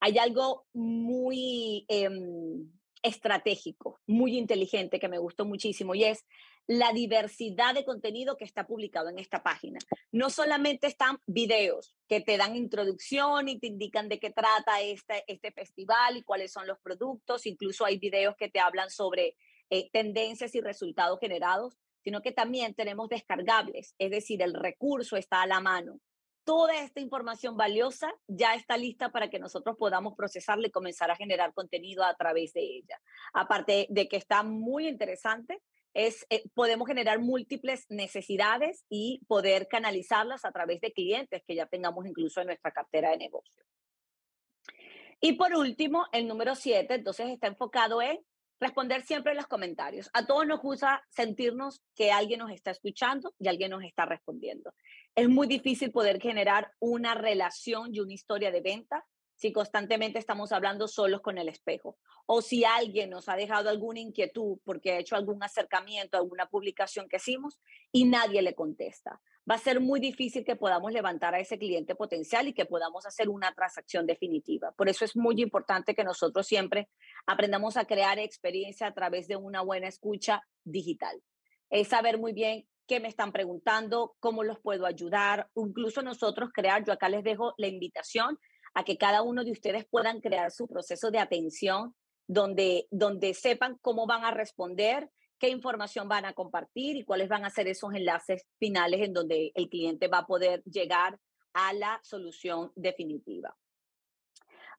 Hay algo muy em, estratégico, muy inteligente que me gustó muchísimo y es la diversidad de contenido que está publicado en esta página. No solamente están videos que te dan introducción y te indican de qué trata este, este festival y cuáles son los productos, incluso hay videos que te hablan sobre eh, tendencias y resultados generados, sino que también tenemos descargables, es decir, el recurso está a la mano. Toda esta información valiosa ya está lista para que nosotros podamos procesarla y comenzar a generar contenido a través de ella. Aparte de que está muy interesante, es, eh, podemos generar múltiples necesidades y poder canalizarlas a través de clientes que ya tengamos incluso en nuestra cartera de negocio. Y por último, el número siete, entonces está enfocado en responder siempre los comentarios. A todos nos gusta sentirnos que alguien nos está escuchando y alguien nos está respondiendo. Es muy difícil poder generar una relación y una historia de venta si constantemente estamos hablando solos con el espejo o si alguien nos ha dejado alguna inquietud porque ha hecho algún acercamiento, alguna publicación que hicimos y nadie le contesta. Va a ser muy difícil que podamos levantar a ese cliente potencial y que podamos hacer una transacción definitiva. Por eso es muy importante que nosotros siempre aprendamos a crear experiencia a través de una buena escucha digital. Es saber muy bien qué me están preguntando, cómo los puedo ayudar, incluso nosotros crear, yo acá les dejo la invitación a que cada uno de ustedes puedan crear su proceso de atención donde, donde sepan cómo van a responder, qué información van a compartir y cuáles van a ser esos enlaces finales en donde el cliente va a poder llegar a la solución definitiva.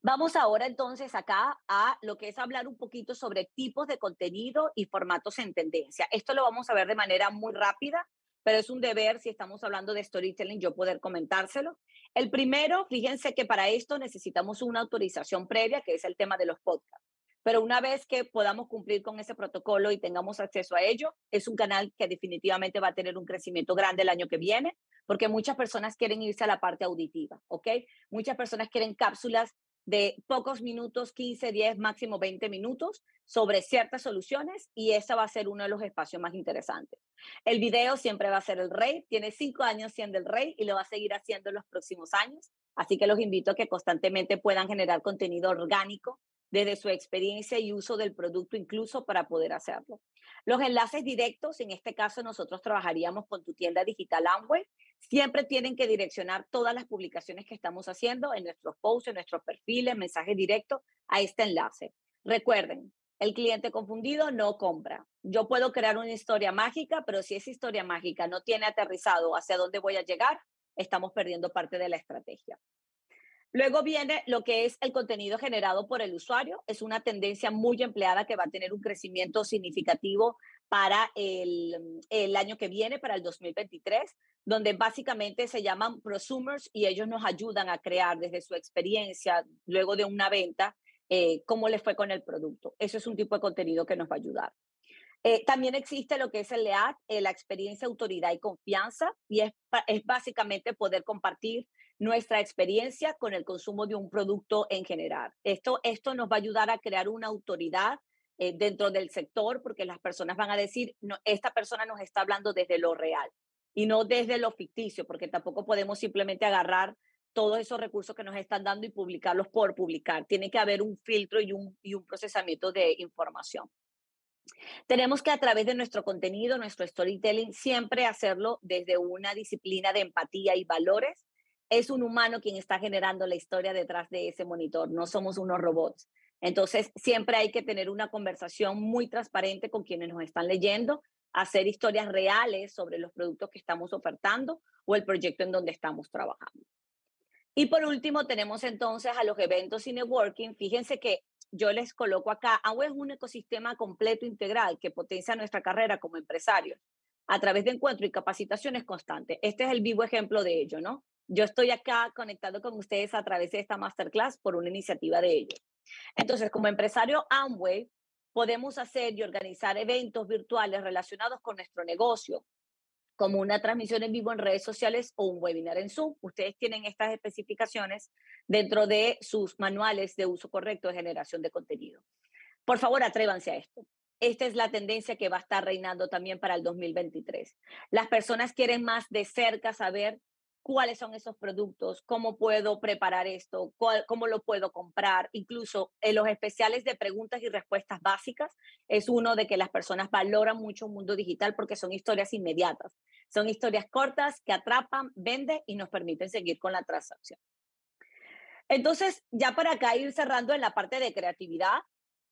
Vamos ahora entonces acá a lo que es hablar un poquito sobre tipos de contenido y formatos en tendencia. Esto lo vamos a ver de manera muy rápida pero es un deber si estamos hablando de storytelling yo poder comentárselo. El primero, fíjense que para esto necesitamos una autorización previa, que es el tema de los podcasts. Pero una vez que podamos cumplir con ese protocolo y tengamos acceso a ello, es un canal que definitivamente va a tener un crecimiento grande el año que viene, porque muchas personas quieren irse a la parte auditiva, ¿ok? Muchas personas quieren cápsulas de pocos minutos, 15, 10, máximo 20 minutos sobre ciertas soluciones y ese va a ser uno de los espacios más interesantes. El video siempre va a ser el rey, tiene cinco años siendo el rey y lo va a seguir haciendo en los próximos años, así que los invito a que constantemente puedan generar contenido orgánico desde su experiencia y uso del producto incluso para poder hacerlo. Los enlaces directos, en este caso nosotros trabajaríamos con tu tienda digital Amway, siempre tienen que direccionar todas las publicaciones que estamos haciendo en nuestros posts, en nuestros perfiles, mensajes directos a este enlace. Recuerden, el cliente confundido no compra. Yo puedo crear una historia mágica, pero si esa historia mágica no tiene aterrizado hacia dónde voy a llegar, estamos perdiendo parte de la estrategia. Luego viene lo que es el contenido generado por el usuario. Es una tendencia muy empleada que va a tener un crecimiento significativo para el, año que viene, para el 2023, donde básicamente se llaman prosumers y ellos nos ayudan a crear desde su experiencia, luego de una venta, eh, cómo les fue con el producto. Eso es un tipo de contenido que nos va a ayudar. Eh, también existe lo que es el LEAD, eh, la experiencia, autoridad y confianza, y es, básicamente poder compartir nuestra experiencia con el consumo de un producto en general. Esto, esto nos va a ayudar a crear una autoridad eh, dentro del sector porque las personas van a decir, esta persona nos está hablando desde lo real y no desde lo ficticio, porque tampoco podemos simplemente agarrar todos esos recursos que nos están dando y publicarlos por publicar. Tiene que haber un filtro y un procesamiento de información. Tenemos que a través de nuestro contenido, nuestro storytelling, siempre hacerlo desde una disciplina de empatía y valores. Es un humano quien está generando la historia detrás de ese monitor, no somos unos robots. Entonces, siempre hay que tener una conversación muy transparente con quienes nos están leyendo, hacer historias reales sobre los productos que estamos ofertando o el proyecto en donde estamos trabajando. Y por último, tenemos entonces a los eventos y networking. Fíjense que yo les coloco acá, Amway es un ecosistema completo integral que potencia nuestra carrera como empresarios a través de encuentros y capacitaciones constantes. Este es el vivo ejemplo de ello, ¿no? Yo estoy acá conectado con ustedes a través de esta masterclass por una iniciativa de ellos. Entonces, como empresario Amway, podemos hacer y organizar eventos virtuales relacionados con nuestro negocio, como una transmisión en vivo en redes sociales o un webinar en Zoom. Ustedes tienen estas especificaciones dentro de sus manuales de uso correcto de generación de contenido. Por favor, atrévanse a esto. Esta es la tendencia que va a estar reinando también para el 2023. Las personas quieren más de cerca saber cuáles son esos productos, cómo puedo preparar esto, cómo lo puedo comprar. Incluso en eh, los especiales de preguntas y respuestas básicas es uno de que las personas valoran mucho el mundo digital porque son historias inmediatas, son historias cortas que atrapan, venden y nos permiten seguir con la transacción. Entonces, ya para acá ir cerrando en la parte de creatividad,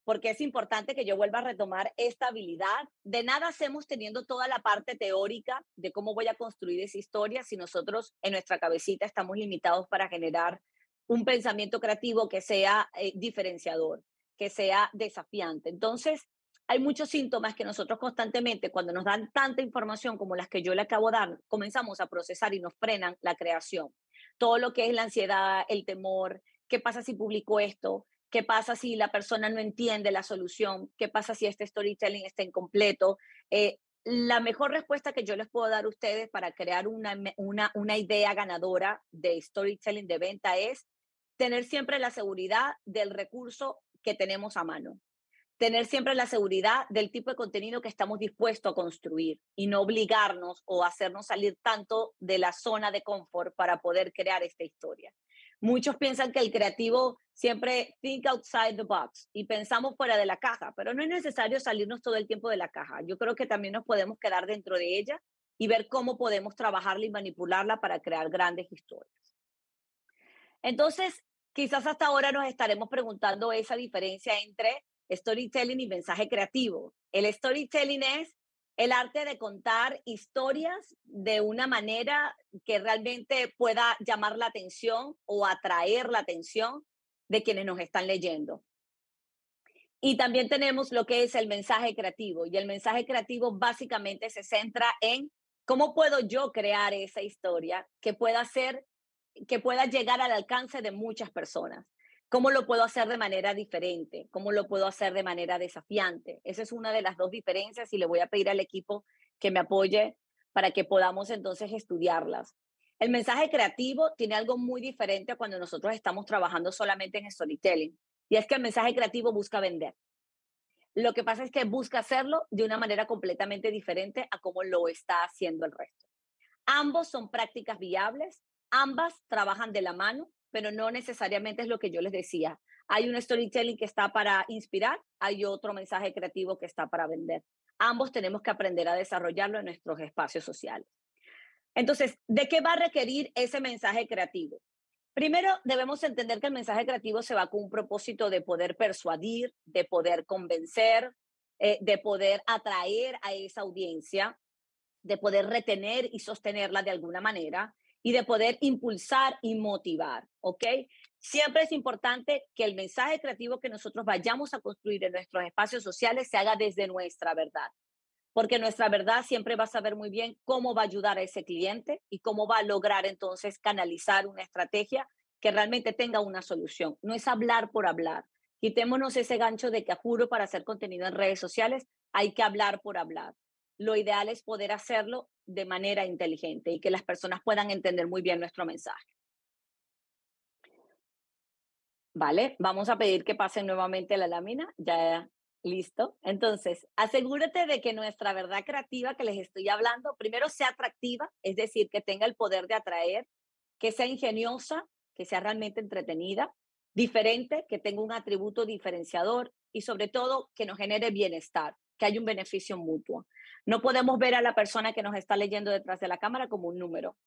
porque es importante que yo vuelva a retomar esta habilidad. De nada hacemos teniendo toda la parte teórica de cómo voy a construir esa historia si nosotros en nuestra cabecita estamos limitados para generar un pensamiento creativo que sea eh, diferenciador, que sea desafiante. Entonces, hay muchos síntomas que nosotros constantemente, cuando nos dan tanta información como las que yo le acabo de dar, comenzamos a procesar y nos frenan la creación. Todo lo que es la ansiedad, el temor, qué pasa si publico esto, ¿Qué pasa si la persona no entiende la solución? ¿Qué pasa si este storytelling está incompleto? Eh, la mejor respuesta que yo les puedo dar a ustedes para crear una, una idea ganadora de storytelling de venta es tener siempre la seguridad del recurso que tenemos a mano, tener siempre la seguridad del tipo de contenido que estamos dispuestos a construir y no obligarnos o hacernos salir tanto de la zona de confort para poder crear esta historia. Muchos piensan que el creativo siempre think outside the box y pensamos fuera de la caja, pero no es necesario salirnos todo el tiempo de la caja. Yo creo que también nos podemos quedar dentro de ella y ver cómo podemos trabajarla y manipularla para crear grandes historias. Entonces, quizás hasta ahora nos estaremos preguntando esa diferencia entre storytelling y mensaje creativo. El storytelling es el arte de contar historias de una manera que realmente pueda llamar la atención o atraer la atención de quienes nos están leyendo. Y también tenemos lo que es el mensaje creativo. Y el mensaje creativo básicamente se centra en cómo puedo yo crear esa historia que pueda ser, que pueda llegar al alcance de muchas personas. ¿Cómo lo puedo hacer de manera diferente? ¿Cómo lo puedo hacer de manera desafiante? Esa es una de las dos diferencias y le voy a pedir al equipo que me apoye para que podamos entonces estudiarlas. El mensaje creativo tiene algo muy diferente a cuando nosotros estamos trabajando solamente en storytelling. Y es que el mensaje creativo busca vender. Lo que pasa es que busca hacerlo de una manera completamente diferente a cómo lo está haciendo el resto. Ambos son prácticas viables, ambas trabajan de la mano, pero no necesariamente es lo que yo les decía. Hay un storytelling que está para inspirar, hay otro mensaje creativo que está para vender. Ambos tenemos que aprender a desarrollarlo en nuestros espacios sociales. Entonces, ¿de qué va a requerir ese mensaje creativo? Primero, debemos entender que el mensaje creativo se va con un propósito de poder persuadir, de poder convencer, eh, de poder atraer a esa audiencia, de poder retener y sostenerla de alguna manera y de poder impulsar y motivar, ¿ok? Siempre es importante que el mensaje creativo que nosotros vayamos a construir en nuestros espacios sociales se haga desde nuestra verdad, porque nuestra verdad siempre va a saber muy bien cómo va a ayudar a ese cliente y cómo va a lograr entonces canalizar una estrategia que realmente tenga una solución. No es hablar por hablar. Quitémonos ese gancho de que juro para hacer contenido en redes sociales hay que hablar por hablar lo ideal es poder hacerlo de manera inteligente y que las personas puedan entender muy bien nuestro mensaje. Vale, vamos a pedir que pasen nuevamente la lámina, ya listo. Entonces, asegúrate de que nuestra verdad creativa que les estoy hablando, primero sea atractiva, es decir, que tenga el poder de atraer, que sea ingeniosa, que sea realmente entretenida, diferente, que tenga un atributo diferenciador y sobre todo que nos genere bienestar, que haya un beneficio mutuo. No podemos ver a la persona que nos está leyendo detrás de la cámara como un número,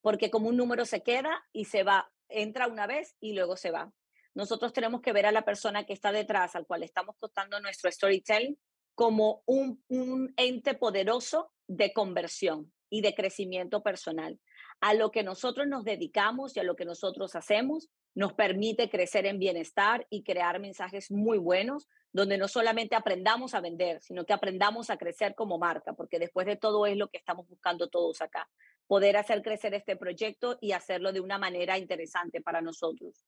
porque como un número se queda y se va, entra una vez y luego se va. Nosotros tenemos que ver a la persona que está detrás, al cual estamos contando nuestro storytelling, como un, un ente poderoso de conversión y de crecimiento personal. A lo que nosotros nos dedicamos y a lo que nosotros hacemos nos permite crecer en bienestar y crear mensajes muy buenos, donde no solamente aprendamos a vender, sino que aprendamos a crecer como marca, porque después de todo es lo que estamos buscando todos acá, poder hacer crecer este proyecto y hacerlo de una manera interesante para nosotros.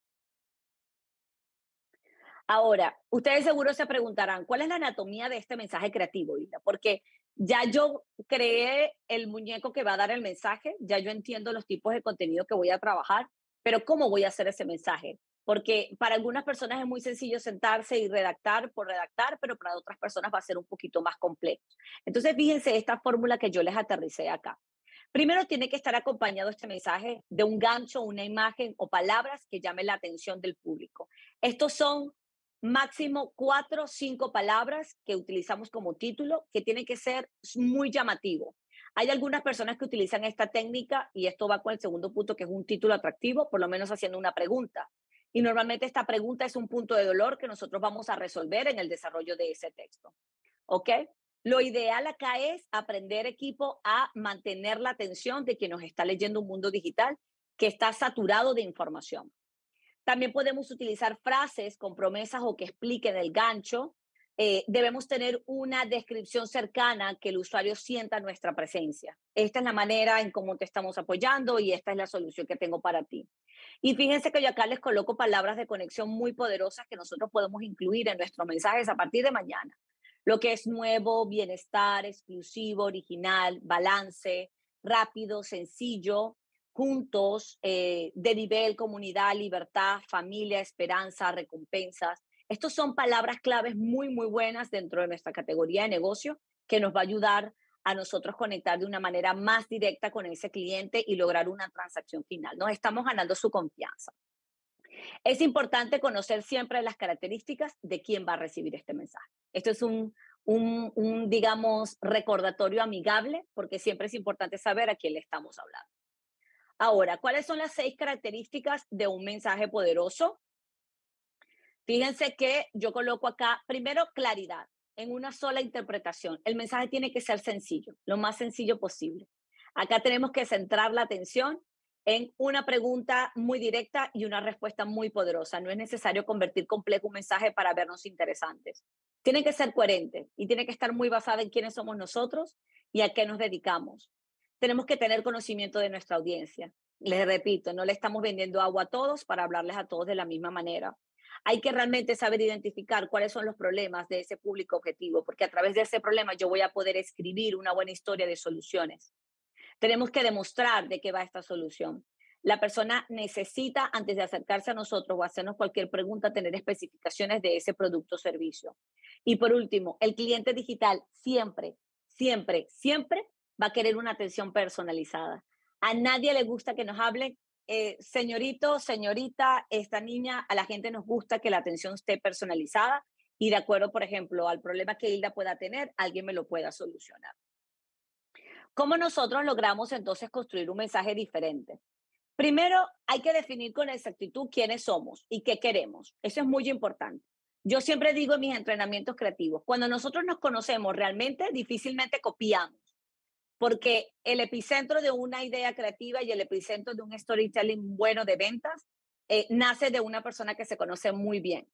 Ahora, ustedes seguro se preguntarán, ¿cuál es la anatomía de este mensaje creativo, Hilda? Porque ya yo creé el muñeco que va a dar el mensaje, ya yo entiendo los tipos de contenido que voy a trabajar, pero ¿cómo voy a hacer ese mensaje? Porque para algunas personas es muy sencillo sentarse y redactar por redactar, pero para otras personas va a ser un poquito más complejo. Entonces, fíjense esta fórmula que yo les aterricé acá. Primero tiene que estar acompañado este mensaje de un gancho, una imagen o palabras que llamen la atención del público. Estos son máximo cuatro o cinco palabras que utilizamos como título que tienen que ser muy llamativo. Hay algunas personas que utilizan esta técnica y esto va con el segundo punto, que es un título atractivo, por lo menos haciendo una pregunta. Y normalmente esta pregunta es un punto de dolor que nosotros vamos a resolver en el desarrollo de ese texto. ¿Ok? Lo ideal acá es aprender equipo a mantener la atención de quien nos está leyendo un mundo digital que está saturado de información. También podemos utilizar frases con promesas o que expliquen el gancho, eh, debemos tener una descripción cercana que el usuario sienta nuestra presencia. Esta es la manera en cómo te estamos apoyando y esta es la solución que tengo para ti. Y fíjense que yo acá les coloco palabras de conexión muy poderosas que nosotros podemos incluir en nuestros mensajes a partir de mañana. Lo que es nuevo, bienestar, exclusivo, original, balance, rápido, sencillo, juntos, eh, de nivel, comunidad, libertad, familia, esperanza, recompensas. Estas son palabras claves muy, muy buenas dentro de nuestra categoría de negocio que nos va a ayudar a nosotros conectar de una manera más directa con ese cliente y lograr una transacción final. Nos estamos ganando su confianza. Es importante conocer siempre las características de quién va a recibir este mensaje. Esto es un, un, un, digamos, recordatorio amigable, porque siempre es importante saber a quién le estamos hablando. Ahora, ¿cuáles son las seis características de un mensaje poderoso? Fíjense que yo coloco acá, primero, claridad en una sola interpretación. El mensaje tiene que ser sencillo, lo más sencillo posible. Acá tenemos que centrar la atención en una pregunta muy directa y una respuesta muy poderosa. No es necesario convertir complejo un mensaje para vernos interesantes. Tiene que ser coherente y tiene que estar muy basada en quiénes somos nosotros y a qué nos dedicamos. Tenemos que tener conocimiento de nuestra audiencia. Les repito, no le estamos vendiendo agua a todos para hablarles a todos de la misma manera hay que realmente saber identificar cuáles son los problemas de ese público objetivo, porque a través de ese problema yo voy a poder escribir una buena historia de soluciones. Tenemos que demostrar de qué va esta solución. La persona necesita, antes de acercarse a nosotros o hacernos cualquier pregunta, tener especificaciones de ese producto o servicio. Y por último, el cliente digital siempre, siempre, siempre va a querer una atención personalizada. A nadie le gusta que nos hablen eh, señorito, señorita, esta niña, a la gente nos gusta que la atención esté personalizada y de acuerdo, por ejemplo, al problema que Hilda pueda tener, alguien me lo pueda solucionar. ¿Cómo nosotros logramos entonces construir un mensaje diferente? Primero, hay que definir con exactitud quiénes somos y qué queremos. Eso es muy importante. Yo siempre digo en mis entrenamientos creativos, cuando nosotros nos conocemos realmente, difícilmente copiamos porque el epicentro de una idea creativa y el epicentro de un storytelling bueno de ventas eh, nace de una persona que se conoce muy bien.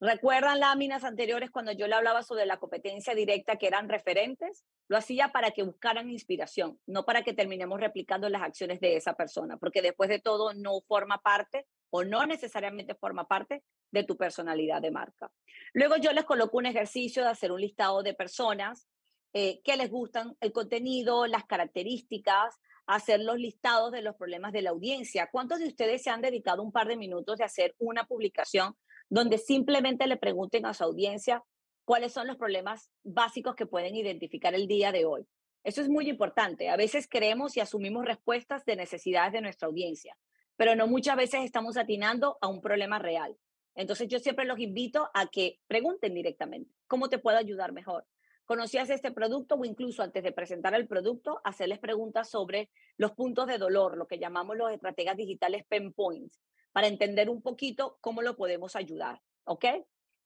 ¿Recuerdan láminas anteriores cuando yo le hablaba sobre la competencia directa que eran referentes? Lo hacía para que buscaran inspiración, no para que terminemos replicando las acciones de esa persona, porque después de todo no forma parte o no necesariamente forma parte de tu personalidad de marca. Luego yo les coloco un ejercicio de hacer un listado de personas eh, qué les gustan, el contenido, las características, hacer los listados de los problemas de la audiencia. ¿Cuántos de ustedes se han dedicado un par de minutos de hacer una publicación donde simplemente le pregunten a su audiencia cuáles son los problemas básicos que pueden identificar el día de hoy? Eso es muy importante. A veces creemos y asumimos respuestas de necesidades de nuestra audiencia, pero no muchas veces estamos atinando a un problema real. Entonces yo siempre los invito a que pregunten directamente, ¿cómo te puedo ayudar mejor? conocías este producto o incluso antes de presentar el producto, hacerles preguntas sobre los puntos de dolor, lo que llamamos los estrategas digitales pen points, para entender un poquito cómo lo podemos ayudar, ¿ok?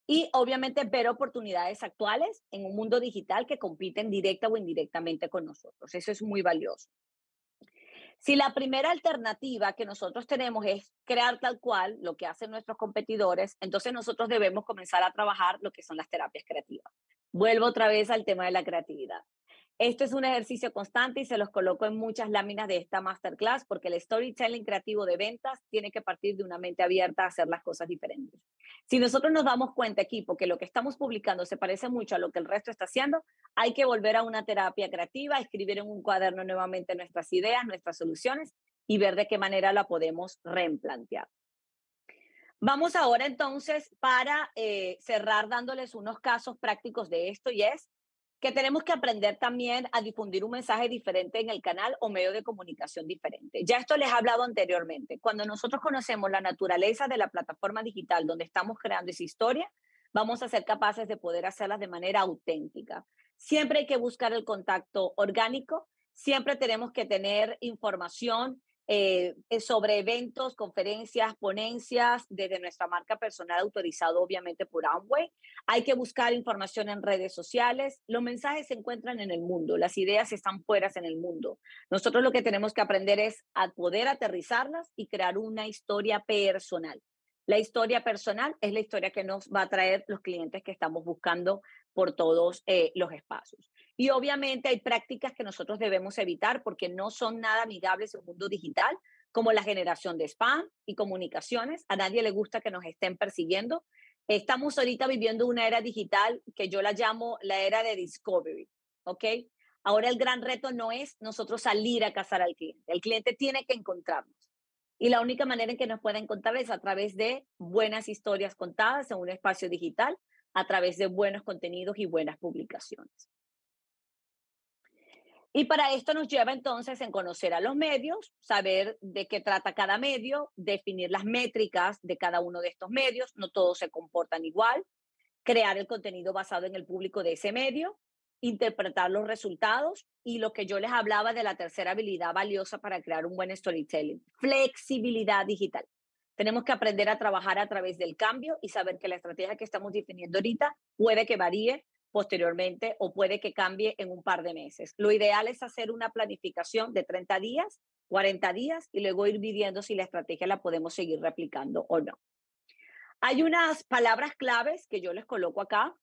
Y obviamente ver oportunidades actuales en un mundo digital que compiten directa o indirectamente con nosotros. Eso es muy valioso. Si la primera alternativa que nosotros tenemos es crear tal cual lo que hacen nuestros competidores, entonces nosotros debemos comenzar a trabajar lo que son las terapias creativas. Vuelvo otra vez al tema de la creatividad. Esto es un ejercicio constante y se los coloco en muchas láminas de esta masterclass porque el storytelling creativo de ventas tiene que partir de una mente abierta a hacer las cosas diferentes. Si nosotros nos damos cuenta, aquí porque lo que estamos publicando se parece mucho a lo que el resto está haciendo, hay que volver a una terapia creativa, escribir en un cuaderno nuevamente nuestras ideas, nuestras soluciones y ver de qué manera la podemos reemplantear. Vamos ahora entonces para eh, cerrar dándoles unos casos prácticos de esto y es que tenemos que aprender también a difundir un mensaje diferente en el canal o medio de comunicación diferente. Ya esto les he hablado anteriormente. Cuando nosotros conocemos la naturaleza de la plataforma digital donde estamos creando esa historia, vamos a ser capaces de poder hacerlas de manera auténtica. Siempre hay que buscar el contacto orgánico, siempre tenemos que tener información eh, eh, sobre eventos, conferencias, ponencias desde nuestra marca personal autorizado obviamente por Amway. Hay que buscar información en redes sociales. Los mensajes se encuentran en el mundo, las ideas están fuera en el mundo. Nosotros lo que tenemos que aprender es a poder aterrizarlas y crear una historia personal. La historia personal es la historia que nos va a traer los clientes que estamos buscando por todos eh, los espacios. Y obviamente hay prácticas que nosotros debemos evitar porque no son nada amigables en el mundo digital, como la generación de spam y comunicaciones. A nadie le gusta que nos estén persiguiendo. Estamos ahorita viviendo una era digital que yo la llamo la era de discovery, ¿ok? Ahora el gran reto no es nosotros salir a cazar al cliente. El cliente tiene que encontrarnos. Y la única manera en que nos pueden encontrar es a través de buenas historias contadas en un espacio digital, a través de buenos contenidos y buenas publicaciones. Y para esto nos lleva entonces en conocer a los medios, saber de qué trata cada medio, definir las métricas de cada uno de estos medios, no todos se comportan igual, crear el contenido basado en el público de ese medio, interpretar los resultados y lo que yo les hablaba de la tercera habilidad valiosa para crear un buen storytelling, flexibilidad digital. Tenemos que aprender a trabajar a través del cambio y saber que la estrategia que estamos definiendo ahorita puede que varíe posteriormente o puede que cambie en un par de meses. Lo ideal es hacer una planificación de 30 días, 40 días y luego ir midiendo si la estrategia la podemos seguir replicando o no. Hay unas palabras claves que yo les coloco acá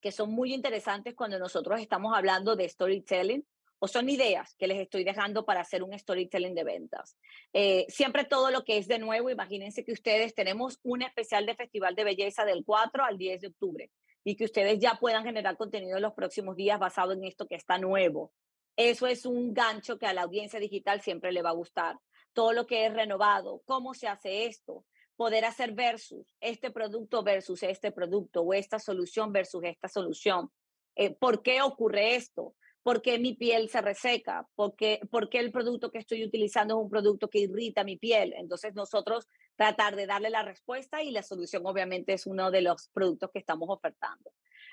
que son muy interesantes cuando nosotros estamos hablando de storytelling o son ideas que les estoy dejando para hacer un storytelling de ventas. Eh, siempre todo lo que es de nuevo, imagínense que ustedes tenemos un especial de Festival de Belleza del 4 al 10 de octubre y que ustedes ya puedan generar contenido en los próximos días basado en esto que está nuevo. Eso es un gancho que a la audiencia digital siempre le va a gustar. Todo lo que es renovado, cómo se hace esto, poder hacer versus este producto versus este producto o esta solución versus esta solución. Eh, ¿Por qué ocurre esto? ¿Por qué mi piel se reseca? ¿Por qué, el producto que estoy utilizando es un producto que irrita mi piel? Entonces nosotros tratar de darle la respuesta y la solución obviamente es uno de los productos que estamos ofertando.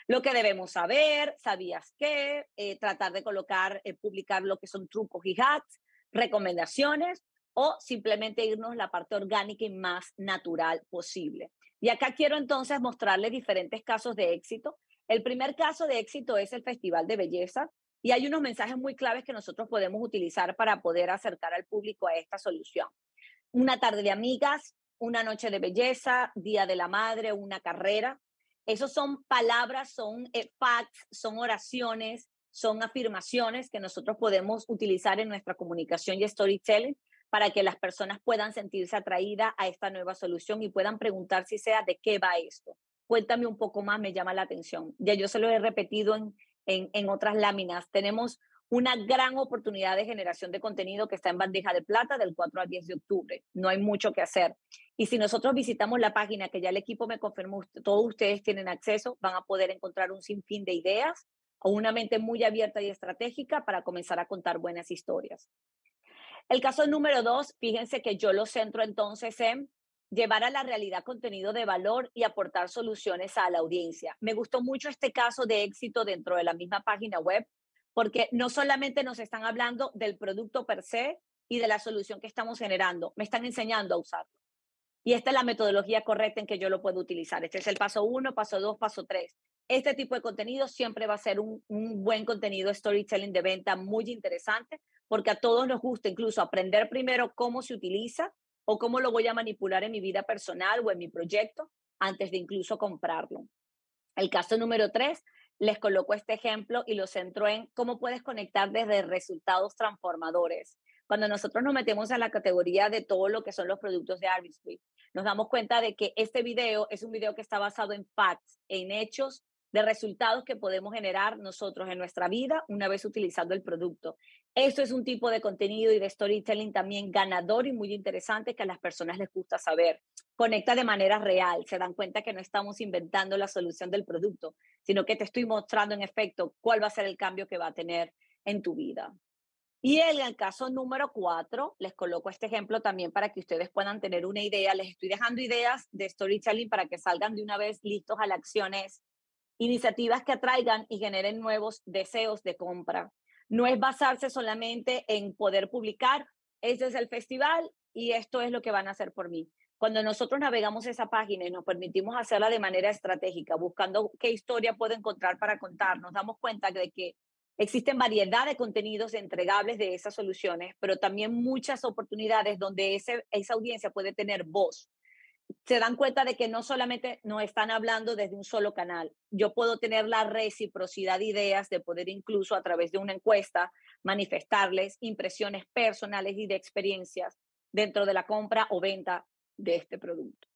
Lo que debemos saber, sabías qué, eh, tratar de colocar, eh, publicar lo que son trucos y hacks, recomendaciones o simplemente irnos la parte orgánica y más natural posible. Y acá quiero entonces mostrarles diferentes casos de éxito. El primer caso de éxito es el Festival de Belleza, y hay unos mensajes muy claves que nosotros podemos utilizar para poder acercar al público a esta solución. Una tarde de amigas, una noche de belleza, día de la madre, una carrera. Esos son palabras, son eh, facts, son oraciones, son afirmaciones que nosotros podemos utilizar en nuestra comunicación y storytelling para que las personas puedan sentirse atraídas a esta nueva solución y puedan preguntar si sea de qué va esto. Cuéntame un poco más, me llama la atención. Ya yo se lo he repetido en, en, otras láminas. Tenemos una gran oportunidad de generación de contenido que está en bandeja de plata del 4 al 10 de octubre. No hay mucho que hacer. Y si nosotros visitamos la página que ya el equipo me confirmó, todos ustedes tienen acceso, van a poder encontrar un sinfín de ideas o una mente muy abierta y estratégica para comenzar a contar buenas historias. El caso número dos, fíjense que yo lo centro entonces en llevar a la realidad contenido de valor y aportar soluciones a la audiencia. Me gustó mucho este caso de éxito dentro de la misma página web, porque no solamente nos están hablando del producto per se y de la solución que estamos generando, me están enseñando a usarlo. Y esta es la metodología correcta en que yo lo puedo utilizar. Este es el paso uno, paso dos, paso tres. Este tipo de contenido siempre va a ser un, un buen contenido storytelling de venta muy interesante, porque a todos nos gusta incluso aprender primero cómo se utiliza o cómo lo voy a manipular en mi vida personal o en mi proyecto antes de incluso comprarlo. El caso número tres, les coloco este ejemplo y lo centro en cómo puedes conectar desde resultados transformadores. Cuando nosotros nos metemos en la categoría de todo lo que son los productos de Arby nos damos cuenta de que este video es un video que está basado en facts, en hechos de resultados que podemos generar nosotros en nuestra vida una vez utilizando el producto. Esto es un tipo de contenido y de storytelling también ganador y muy interesante que a las personas les gusta saber. Conecta de manera real, se dan cuenta que no estamos inventando la solución del producto, sino que te estoy mostrando en efecto cuál va a ser el cambio que va a tener en tu vida. Y en el caso número cuatro, les coloco este ejemplo también para que ustedes puedan tener una idea. Les estoy dejando ideas de storytelling para que salgan de una vez listos a acción acciones iniciativas que atraigan y generen nuevos deseos de compra. No es basarse solamente en poder publicar, ese es el festival y esto es lo que van a hacer por mí. Cuando nosotros navegamos esa página y nos permitimos hacerla de manera estratégica, buscando qué historia puedo encontrar para contar, nos damos cuenta de que existen variedad de contenidos entregables de esas soluciones, pero también muchas oportunidades donde esa audiencia puede tener voz se dan cuenta de que no solamente no están hablando desde un solo canal. Yo puedo tener la reciprocidad de ideas, de poder incluso a través de una encuesta manifestarles impresiones personales y de experiencias dentro de la compra o venta de este producto.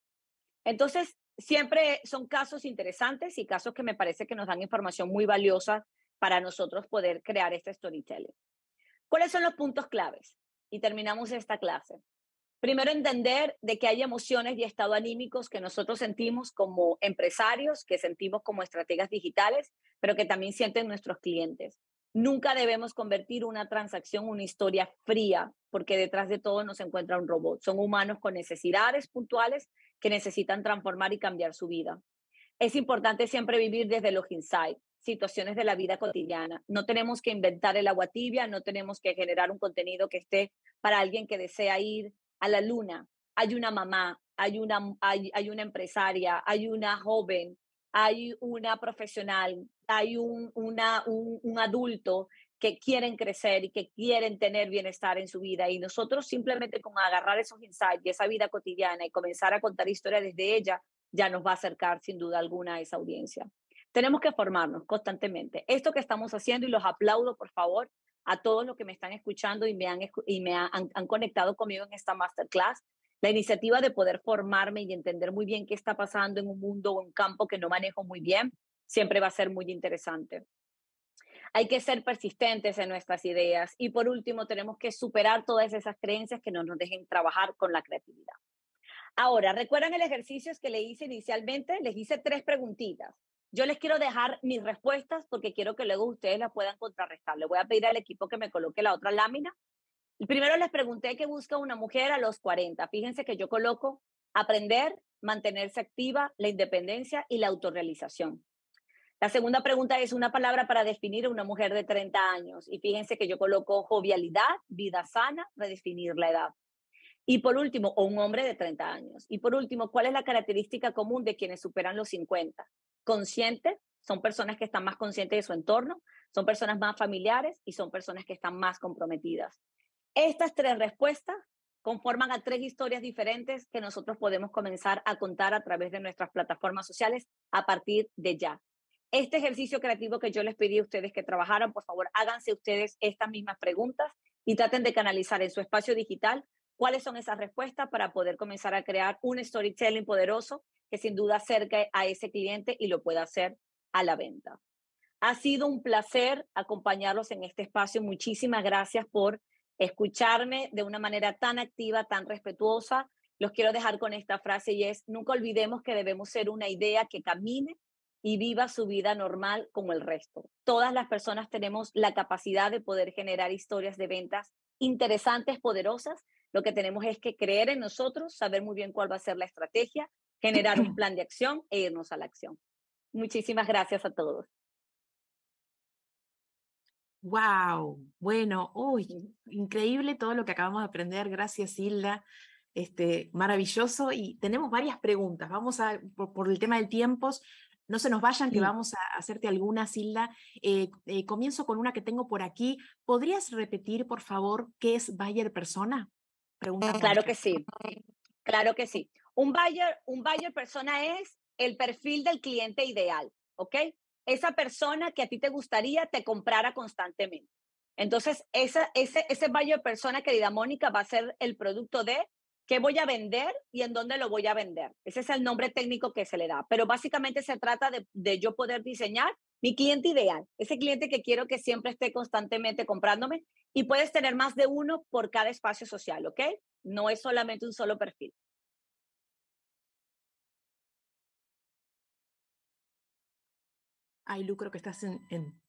Entonces, siempre son casos interesantes y casos que me parece que nos dan información muy valiosa para nosotros poder crear este storytelling. ¿Cuáles son los puntos claves? Y terminamos esta clase. Primero, entender de que hay emociones y estado anímicos que nosotros sentimos como empresarios, que sentimos como estrategas digitales, pero que también sienten nuestros clientes. Nunca debemos convertir una transacción en una historia fría, porque detrás de todo nos encuentra un robot. Son humanos con necesidades puntuales que necesitan transformar y cambiar su vida. Es importante siempre vivir desde los insights, situaciones de la vida cotidiana. No tenemos que inventar el agua tibia, no tenemos que generar un contenido que esté para alguien que desea ir a la luna, hay una mamá, hay una, hay, una empresaria, hay una joven, hay una profesional, hay un, una, un, adulto que quieren crecer y que quieren tener bienestar en su vida. Y nosotros simplemente con agarrar esos insights y esa vida cotidiana y comenzar a contar historias desde ella, ya nos va a acercar sin duda alguna a esa audiencia. Tenemos que formarnos constantemente. Esto que estamos haciendo, y los aplaudo por favor, a todos los que me están escuchando y me han, conectado conmigo en esta masterclass. La iniciativa de poder formarme y entender muy bien qué está pasando en un mundo o un campo que no manejo muy bien siempre va a ser muy interesante. Hay que ser persistentes en nuestras ideas y por último tenemos que superar todas esas creencias que no nos dejen trabajar con la creatividad. Ahora, ¿recuerdan el ejercicio que le hice inicialmente? Les hice tres preguntitas. Yo les quiero dejar mis respuestas porque quiero que luego ustedes las puedan contrarrestar. Le voy a pedir al equipo que me coloque la otra lámina. Primero les pregunté qué busca una mujer a los 40. Fíjense que yo coloco aprender, mantenerse activa, la independencia y la autorrealización. La segunda pregunta es una palabra para definir a una mujer de 30 años. Y fíjense que yo coloco jovialidad, vida sana, redefinir la edad. Y por último, o un hombre de 30 años. Y por último, ¿cuál es la característica común de quienes superan los 50? conscientes, son personas que están más conscientes de su entorno, son personas más familiares y son personas que están más comprometidas. Estas tres respuestas conforman a tres historias diferentes que nosotros podemos comenzar a contar a través de nuestras plataformas sociales a partir de ya. Este ejercicio creativo que yo les pedí a ustedes que trabajaran, por favor, háganse ustedes estas mismas preguntas y traten de canalizar en su espacio digital cuáles son esas respuestas para poder comenzar a crear un storytelling poderoso que sin duda acerque a ese cliente y lo pueda hacer a la venta. Ha sido un placer acompañarlos en este espacio. Muchísimas gracias por escucharme de una manera tan activa, tan respetuosa. Los quiero dejar con esta frase y es, nunca olvidemos que debemos ser una idea que camine y viva su vida normal como el resto. Todas las personas tenemos la capacidad de poder generar historias de ventas interesantes, poderosas. Lo que tenemos es que creer en nosotros, saber muy bien cuál va a ser la estrategia generar un plan de acción e irnos a la acción. Muchísimas gracias a todos. Wow, bueno, uy, increíble todo lo que acabamos de aprender. Gracias, Hilda. Este, maravilloso. Y tenemos varias preguntas. Vamos a, por, el tema del tiempos, no se nos vayan, que vamos a hacerte algunas, Hilda. Eh, eh, comienzo con una que tengo por aquí. ¿Podrías repetir, por favor, qué es Bayer Persona? Pregunta mm, claro que sí. Claro que sí. Un buyer, un buyer persona es el perfil del cliente ideal, ¿ok? Esa persona que a ti te gustaría te comprara constantemente. Entonces, esa, ese, ese buyer persona, querida Mónica, va a ser el producto de qué voy a vender y en dónde lo voy a vender. Ese es el nombre técnico que se le da. Pero básicamente se trata de, de yo poder diseñar mi cliente ideal, ese cliente que quiero que siempre esté constantemente comprándome y puedes tener más de uno por cada espacio social, ¿ok? No es solamente un solo perfil. Ay, Lu, creo que estás en, en...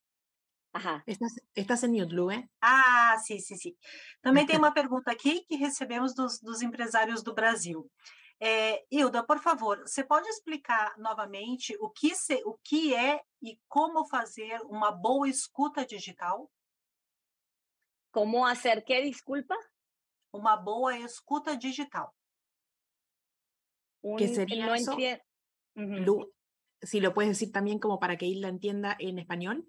Estás, estás em mute, Lu, é? Ah, sim, sim, sim. Também tem uma pergunta aqui que recebemos dos, dos empresários do Brasil. É, Hilda, por favor, você pode explicar novamente o que, se, o que é e como fazer uma boa escuta digital? Como fazer que, desculpa? Uma boa escuta digital. que seria isso? Uhum. Lu, si lo puedes decir también como para que Isla entienda en español.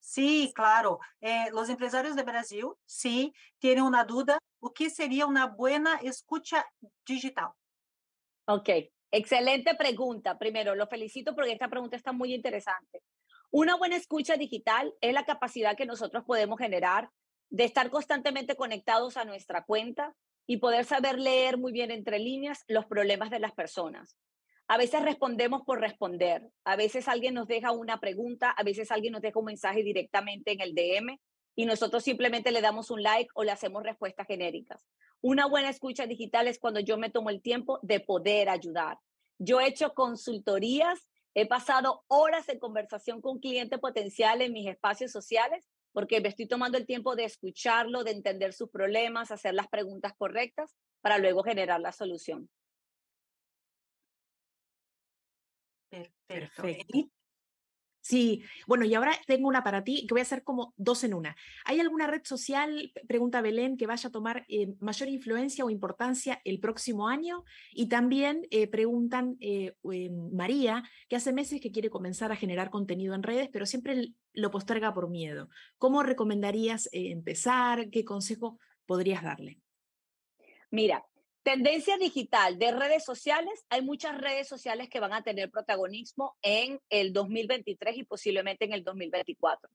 Sí, claro. Eh, los empresarios de Brasil, sí, tienen una duda. qué sería una buena escucha digital? Ok, excelente pregunta. Primero, lo felicito porque esta pregunta está muy interesante. Una buena escucha digital es la capacidad que nosotros podemos generar de estar constantemente conectados a nuestra cuenta y poder saber leer muy bien entre líneas los problemas de las personas. A veces respondemos por responder, a veces alguien nos deja una pregunta, a veces alguien nos deja un mensaje directamente en el DM y nosotros simplemente le damos un like o le hacemos respuestas genéricas. Una buena escucha digital es cuando yo me tomo el tiempo de poder ayudar. Yo he hecho consultorías, he pasado horas en conversación con clientes potenciales en mis espacios sociales porque me estoy tomando el tiempo de escucharlo, de entender sus problemas, hacer las preguntas correctas para luego generar la solución. Perfecto. Sí, bueno, y ahora tengo una para ti que voy a hacer como dos en una. ¿Hay alguna red social, pregunta Belén, que vaya a tomar eh, mayor influencia o importancia el próximo año? Y también eh, preguntan eh, María, que hace meses que quiere comenzar a generar contenido en redes, pero siempre lo posterga por miedo. ¿Cómo recomendarías empezar? ¿Qué consejo podrías darle? Mira, Tendencia digital de redes sociales. Hay muchas redes sociales que van a tener protagonismo en el 2023 y posiblemente en el 2024.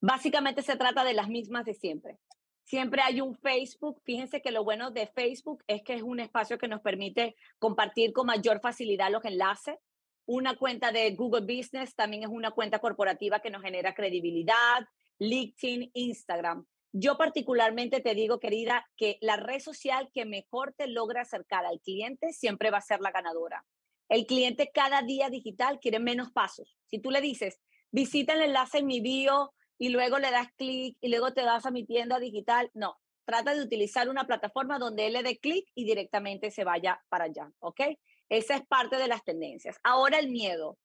Básicamente se trata de las mismas de siempre. Siempre hay un Facebook. Fíjense que lo bueno de Facebook es que es un espacio que nos permite compartir con mayor facilidad los enlaces. Una cuenta de Google Business también es una cuenta corporativa que nos genera credibilidad. LinkedIn, Instagram. Yo particularmente te digo, querida, que la red social que mejor te logra acercar al cliente siempre va a ser la ganadora. El cliente cada día digital quiere menos pasos. Si tú le dices, visita el enlace en mi bio y luego le das clic y luego te vas a mi tienda digital, no. Trata de utilizar una plataforma donde él le dé clic y directamente se vaya para allá, ¿ok? Esa es parte de las tendencias. Ahora el miedo.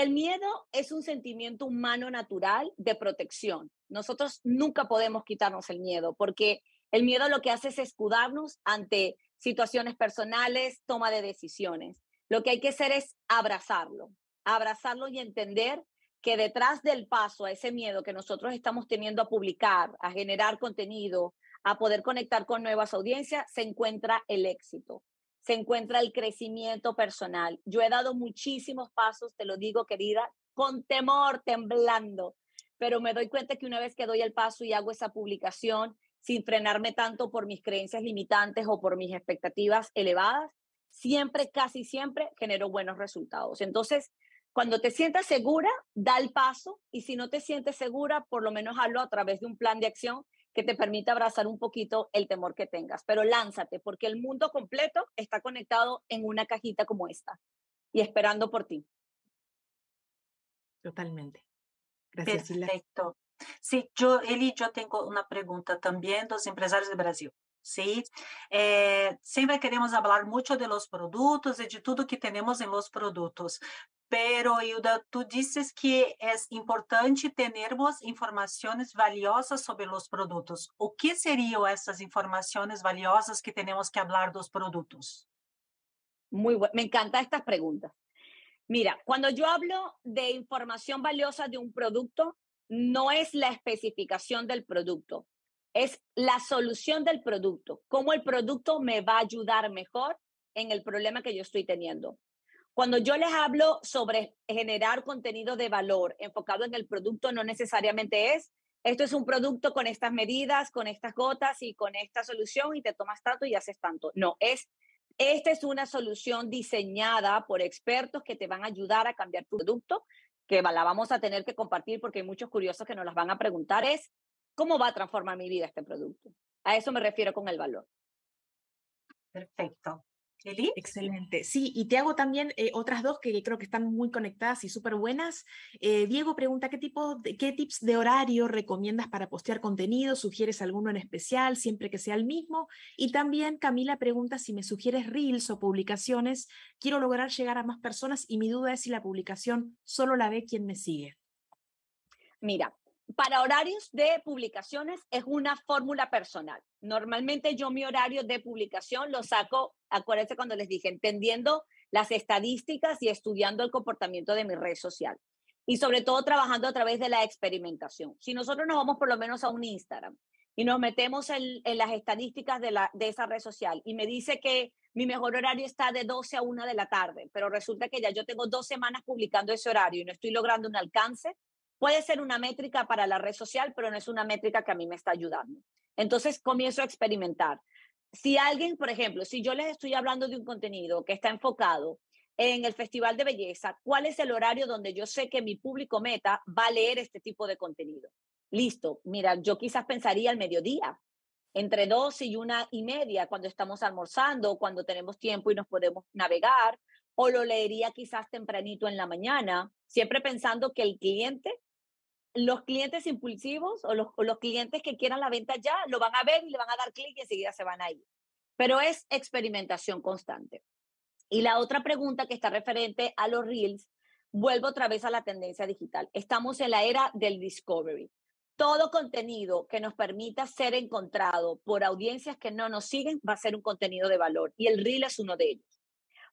El miedo es un sentimiento humano natural de protección. Nosotros nunca podemos quitarnos el miedo porque el miedo lo que hace es escudarnos ante situaciones personales, toma de decisiones. Lo que hay que hacer es abrazarlo, abrazarlo y entender que detrás del paso a ese miedo que nosotros estamos teniendo a publicar, a generar contenido, a poder conectar con nuevas audiencias, se encuentra el éxito se encuentra el crecimiento personal. Yo he dado muchísimos pasos, te lo digo querida, con temor, temblando, pero me doy cuenta que una vez que doy el paso y hago esa publicación, sin frenarme tanto por mis creencias limitantes o por mis expectativas elevadas, siempre, casi siempre genero buenos resultados. Entonces, cuando te sientas segura, da el paso y si no te sientes segura, por lo menos hazlo a través de un plan de acción que te permita abrazar un poquito el temor que tengas. Pero lánzate, porque el mundo completo está conectado en una cajita como esta y esperando por ti. Totalmente. Gracias, Perfecto. Sí, yo, Eli, yo tengo una pregunta también dos empresarios de Brasil. Sí, eh, siempre queremos hablar mucho de los productos y de todo lo que tenemos en los productos, pero, Hilda, tú dices que es importante tenermos informaciones valiosas sobre los productos. ¿O qué serían esas informaciones valiosas que tenemos que hablar de los productos? Muy bueno, me encanta estas preguntas. Mira, cuando yo hablo de información valiosa de un producto, no es la especificación del producto, es la solución del producto, cómo el producto me va a ayudar mejor en el problema que yo estoy teniendo. Cuando yo les hablo sobre generar contenido de valor enfocado en el producto, no necesariamente es, esto es un producto con estas medidas, con estas gotas y con esta solución y te tomas tanto y haces tanto. No, es, esta es una solución diseñada por expertos que te van a ayudar a cambiar tu producto, que la vamos a tener que compartir porque hay muchos curiosos que nos las van a preguntar, es cómo va a transformar mi vida este producto. A eso me refiero con el valor. Perfecto. Excelente. Sí, y te hago también eh, otras dos que creo que están muy conectadas y súper buenas. Eh, Diego pregunta, ¿qué, tipo ¿qué tips de horario recomiendas para postear contenido? ¿Sugieres alguno en especial, siempre que sea el mismo? Y también Camila pregunta si me sugieres reels o publicaciones. Quiero lograr llegar a más personas y mi duda es si la publicación solo la ve quien me sigue. Mira, para horarios de publicaciones es una fórmula personal. Normalmente yo mi horario de publicación lo saco, acuérdense cuando les dije, entendiendo las estadísticas y estudiando el comportamiento de mi red social. Y sobre todo trabajando a través de la experimentación. Si nosotros nos vamos por lo menos a un Instagram y nos metemos en, las estadísticas de, de esa red social y me dice que mi mejor horario está de 12 a 1 de la tarde, pero resulta que ya yo tengo dos semanas publicando ese horario y no estoy logrando un alcance, Puede ser una métrica para la red social, pero no es una métrica que a mí me está ayudando. Entonces comienzo a experimentar. Si alguien, por ejemplo, si yo les estoy hablando de un contenido que está enfocado en el Festival de Belleza, ¿cuál es el horario donde yo sé que mi público meta va a leer este tipo de contenido? Listo, mira, yo quizás pensaría al mediodía, entre dos y una y media, cuando estamos almorzando, cuando tenemos tiempo y nos podemos navegar, o lo leería quizás tempranito en la mañana, siempre pensando que el cliente los clientes impulsivos o los, clientes que quieran la venta ya lo van a ver y le van a dar clic y enseguida se van a ir. Pero es experimentación constante. Y la otra pregunta que está referente a los reels, vuelvo otra vez a la tendencia digital. Estamos en la era del discovery. Todo contenido que nos permita ser encontrado por audiencias que no nos siguen va a ser un contenido de valor y el reel es uno de ellos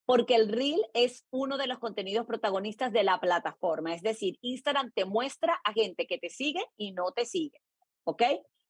porque el reel es uno de los contenidos protagonistas de la plataforma. Es decir, Instagram te muestra a gente que te sigue y no te sigue. ¿Ok?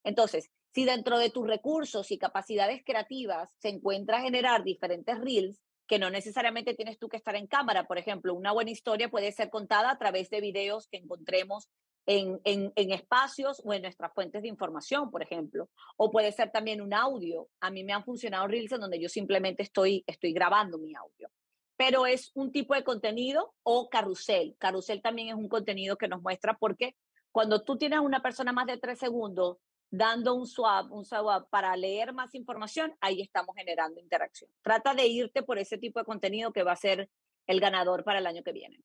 Entonces, si dentro de tus recursos y capacidades creativas se encuentra generar diferentes reels, que no necesariamente tienes tú que estar en cámara, por ejemplo, una buena historia puede ser contada a través de videos que encontremos en, espacios o en nuestras fuentes de información, por ejemplo. O puede ser también un audio. A mí me han funcionado reels en donde yo simplemente estoy, estoy grabando mi audio. Pero es un tipo de contenido o carrusel. Carrusel también es un contenido que nos muestra porque cuando tú tienes a una persona más de tres segundos dando un swap, un swap para leer más información, ahí estamos generando interacción. Trata de irte por ese tipo de contenido que va a ser el ganador para el año que viene.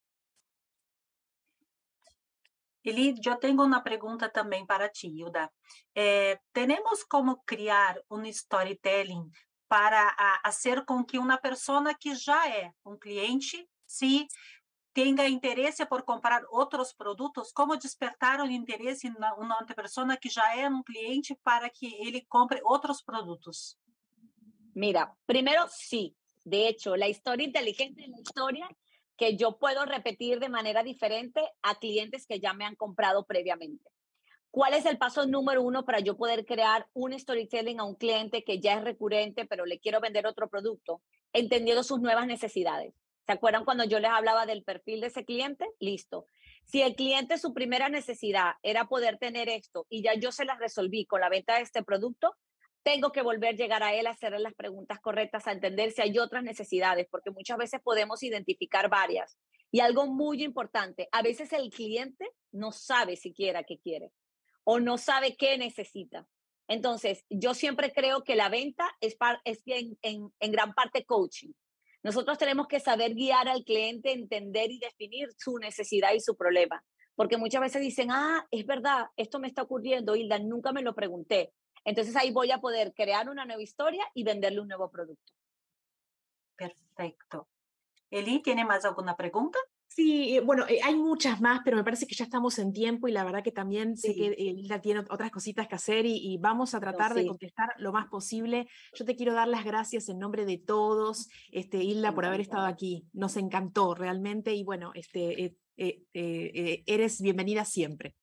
Eli, eu tenho uma pergunta também para ti, Hilda. Eh, temos como criar um storytelling para a, fazer com que uma pessoa que já é um cliente se tenha interesse por comprar outros produtos? Como despertar o interesse na uma outra pessoa que já é um cliente para que ele compre outros produtos? Mira, primeiro sim. De hecho, a história inteligente da história que yo puedo repetir de manera diferente a clientes que ya me han comprado previamente. ¿Cuál es el paso número uno para yo poder crear un storytelling a un cliente que ya es recurrente, pero le quiero vender otro producto, entendiendo sus nuevas necesidades? ¿Se acuerdan cuando yo les hablaba del perfil de ese cliente? Listo. Si el cliente su primera necesidad era poder tener esto y ya yo se las resolví con la venta de este producto, tengo que volver a llegar a él, a hacerle las preguntas correctas, a entender si hay otras necesidades, porque muchas veces podemos identificar varias. Y algo muy importante, a veces el cliente no sabe siquiera qué quiere o no sabe qué necesita. Entonces, yo siempre creo que la venta es, en gran parte coaching. Nosotros tenemos que saber guiar al cliente, entender y definir su necesidad y su problema. Porque muchas veces dicen, ah, es verdad, esto me está ocurriendo, Hilda, nunca me lo pregunté. Entonces ahí voy a poder crear una nueva historia y venderle un nuevo producto. Perfecto. Eli, ¿tiene más alguna pregunta? Sí, eh, bueno, eh, hay muchas más, pero me parece que ya estamos en tiempo y la verdad que también sé que Hilda eh, tiene otras cositas que hacer y, vamos a tratar de contestar lo más posible. Yo te quiero dar las gracias en nombre de todos, este, Hilda, por haber estado aquí. Nos encantó realmente y bueno, este, eres bienvenida siempre.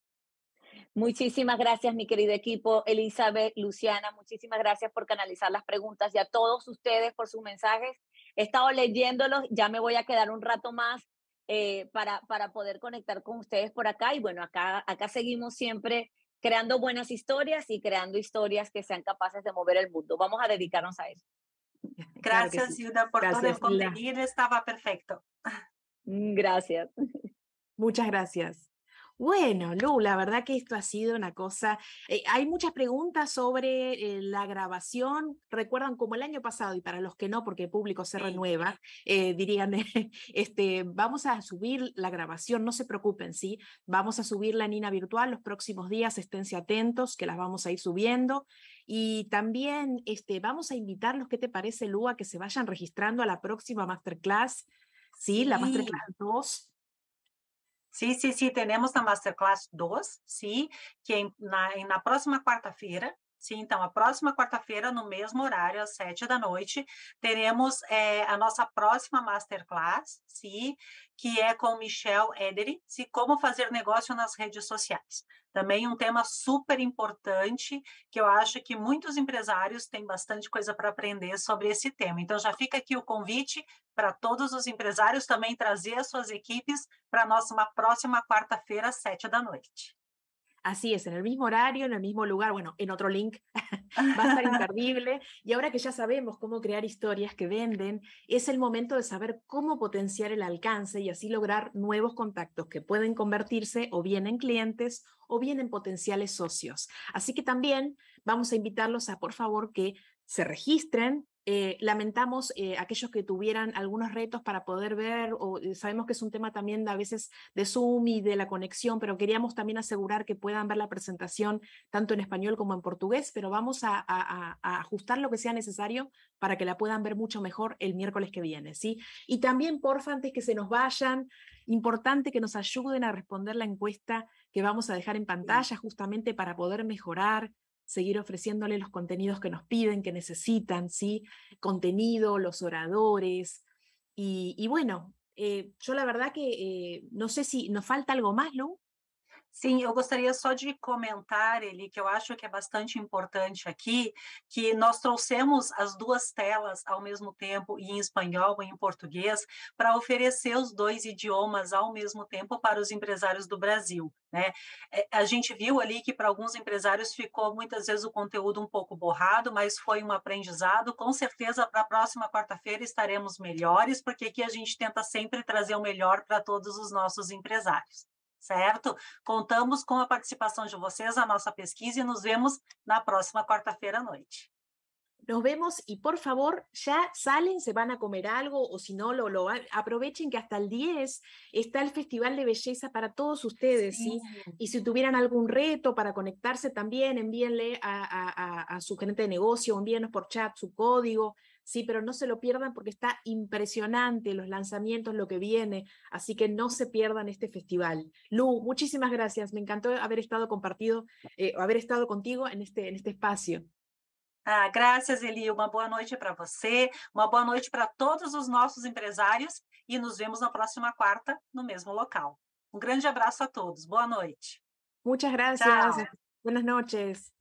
Muchísimas gracias, mi querido equipo. Elizabeth, Luciana, muchísimas gracias por canalizar las preguntas y a todos ustedes por sus mensajes. He estado leyéndolos, ya me voy a quedar un rato más eh, para, para poder conectar con ustedes por acá. Y bueno, acá, acá seguimos siempre creando buenas historias y creando historias que sean capaces de mover el mundo. Vamos a dedicarnos a eso. Gracias, Ciudad, por todo el contenido. Estaba perfecto. Mm, gracias. Muchas gracias. Bueno, Lu, la verdad que esto ha sido una cosa. Eh, hay muchas preguntas sobre eh, la grabación. Recuerdan como el año pasado, y para los que no, porque el público se renueva, eh, dirían, este, vamos a subir la grabación, no se preocupen, ¿sí? Vamos a subir la Nina Virtual los próximos días, esténse atentos, que las vamos a ir subiendo. Y también este, vamos a invitarlos, ¿qué te parece, Lu, a que se vayan registrando a la próxima masterclass? Sí, la masterclass 2 Sim, sim, sim. temos a masterclass 2, sim, que é na, próxima quarta-feira, Sim, então, a próxima quarta-feira, no mesmo horário, às sete da noite, teremos é, a nossa próxima Masterclass, sim, que é com Michel Edery, se como fazer negócio nas redes sociais. Também um tema super importante, que eu acho que muitos empresários têm bastante coisa para aprender sobre esse tema. Então, já fica aqui o convite para todos os empresários também trazer as suas equipes para a nossa próxima quarta-feira, às sete da noite. Así es, en el mismo horario, en el mismo lugar, bueno, en otro link, va a estar imperdible. Y ahora que ya sabemos cómo crear historias que venden, es el momento de saber cómo potenciar el alcance y así lograr nuevos contactos que pueden convertirse o bien en clientes o bien en potenciales socios. Así que también vamos a invitarlos a, por favor, que se registren eh, lamentamos eh, aquellos que tuvieran algunos retos para poder ver, o eh, sabemos que es un tema también de, a veces de Zoom y de la conexión, pero queríamos también asegurar que puedan ver la presentación tanto en español como en portugués, pero vamos a, ajustar lo que sea necesario para que la puedan ver mucho mejor el miércoles que viene, ¿sí? Y también, porfa, antes que se nos vayan, importante que nos ayuden a responder la encuesta que vamos a dejar en pantalla justamente para poder mejorar seguir ofreciéndole los contenidos que nos piden, que necesitan, ¿sí? Contenido, los oradores. Y, bueno, eh, yo la verdad que eh, no sé si nos falta algo más, Lu. Sim, eu gostaria só de comentar, Eli, que eu acho que é bastante importante aqui, que nós trouxemos as duas telas ao mesmo tempo, e em espanhol e em português, para oferecer os dois idiomas ao mesmo tempo para os empresários do Brasil. Né? É, a gente viu ali que para alguns empresários ficou muitas vezes o conteúdo um pouco borrado, mas foi um aprendizado. Com certeza, para a próxima quarta-feira estaremos melhores, porque aqui a gente tenta sempre trazer o melhor para todos os nossos empresários. ¿Cierto? Contamos con la participación de ustedes en nuestra pesquisa y e nos vemos la próxima cuarta feira à noite. Nos vemos y por favor, ya salen, se van a comer algo o si no, lo, lo aprovechen que hasta el 10 está el Festival de Belleza para todos ustedes. Sí. Y si tuvieran algún reto para conectarse también, envíenle a, a, a, su gerente de negocio, envíenos por chat su código sí, pero no se lo pierdan porque está impresionante los lanzamientos, lo que viene, así que no se pierdan este festival. Lu, muchísimas gracias, me encantó haber estado compartido, eh, haber estado contigo en este, en este espacio. Ah, gracias Eli. Uma boa noche para você, una boa noche para todos los nossos empresarios y e nos vemos la próxima quarta no mismo local. un um grande abrazo a todos. Boa noite. Muchas gracias. Buenas noches.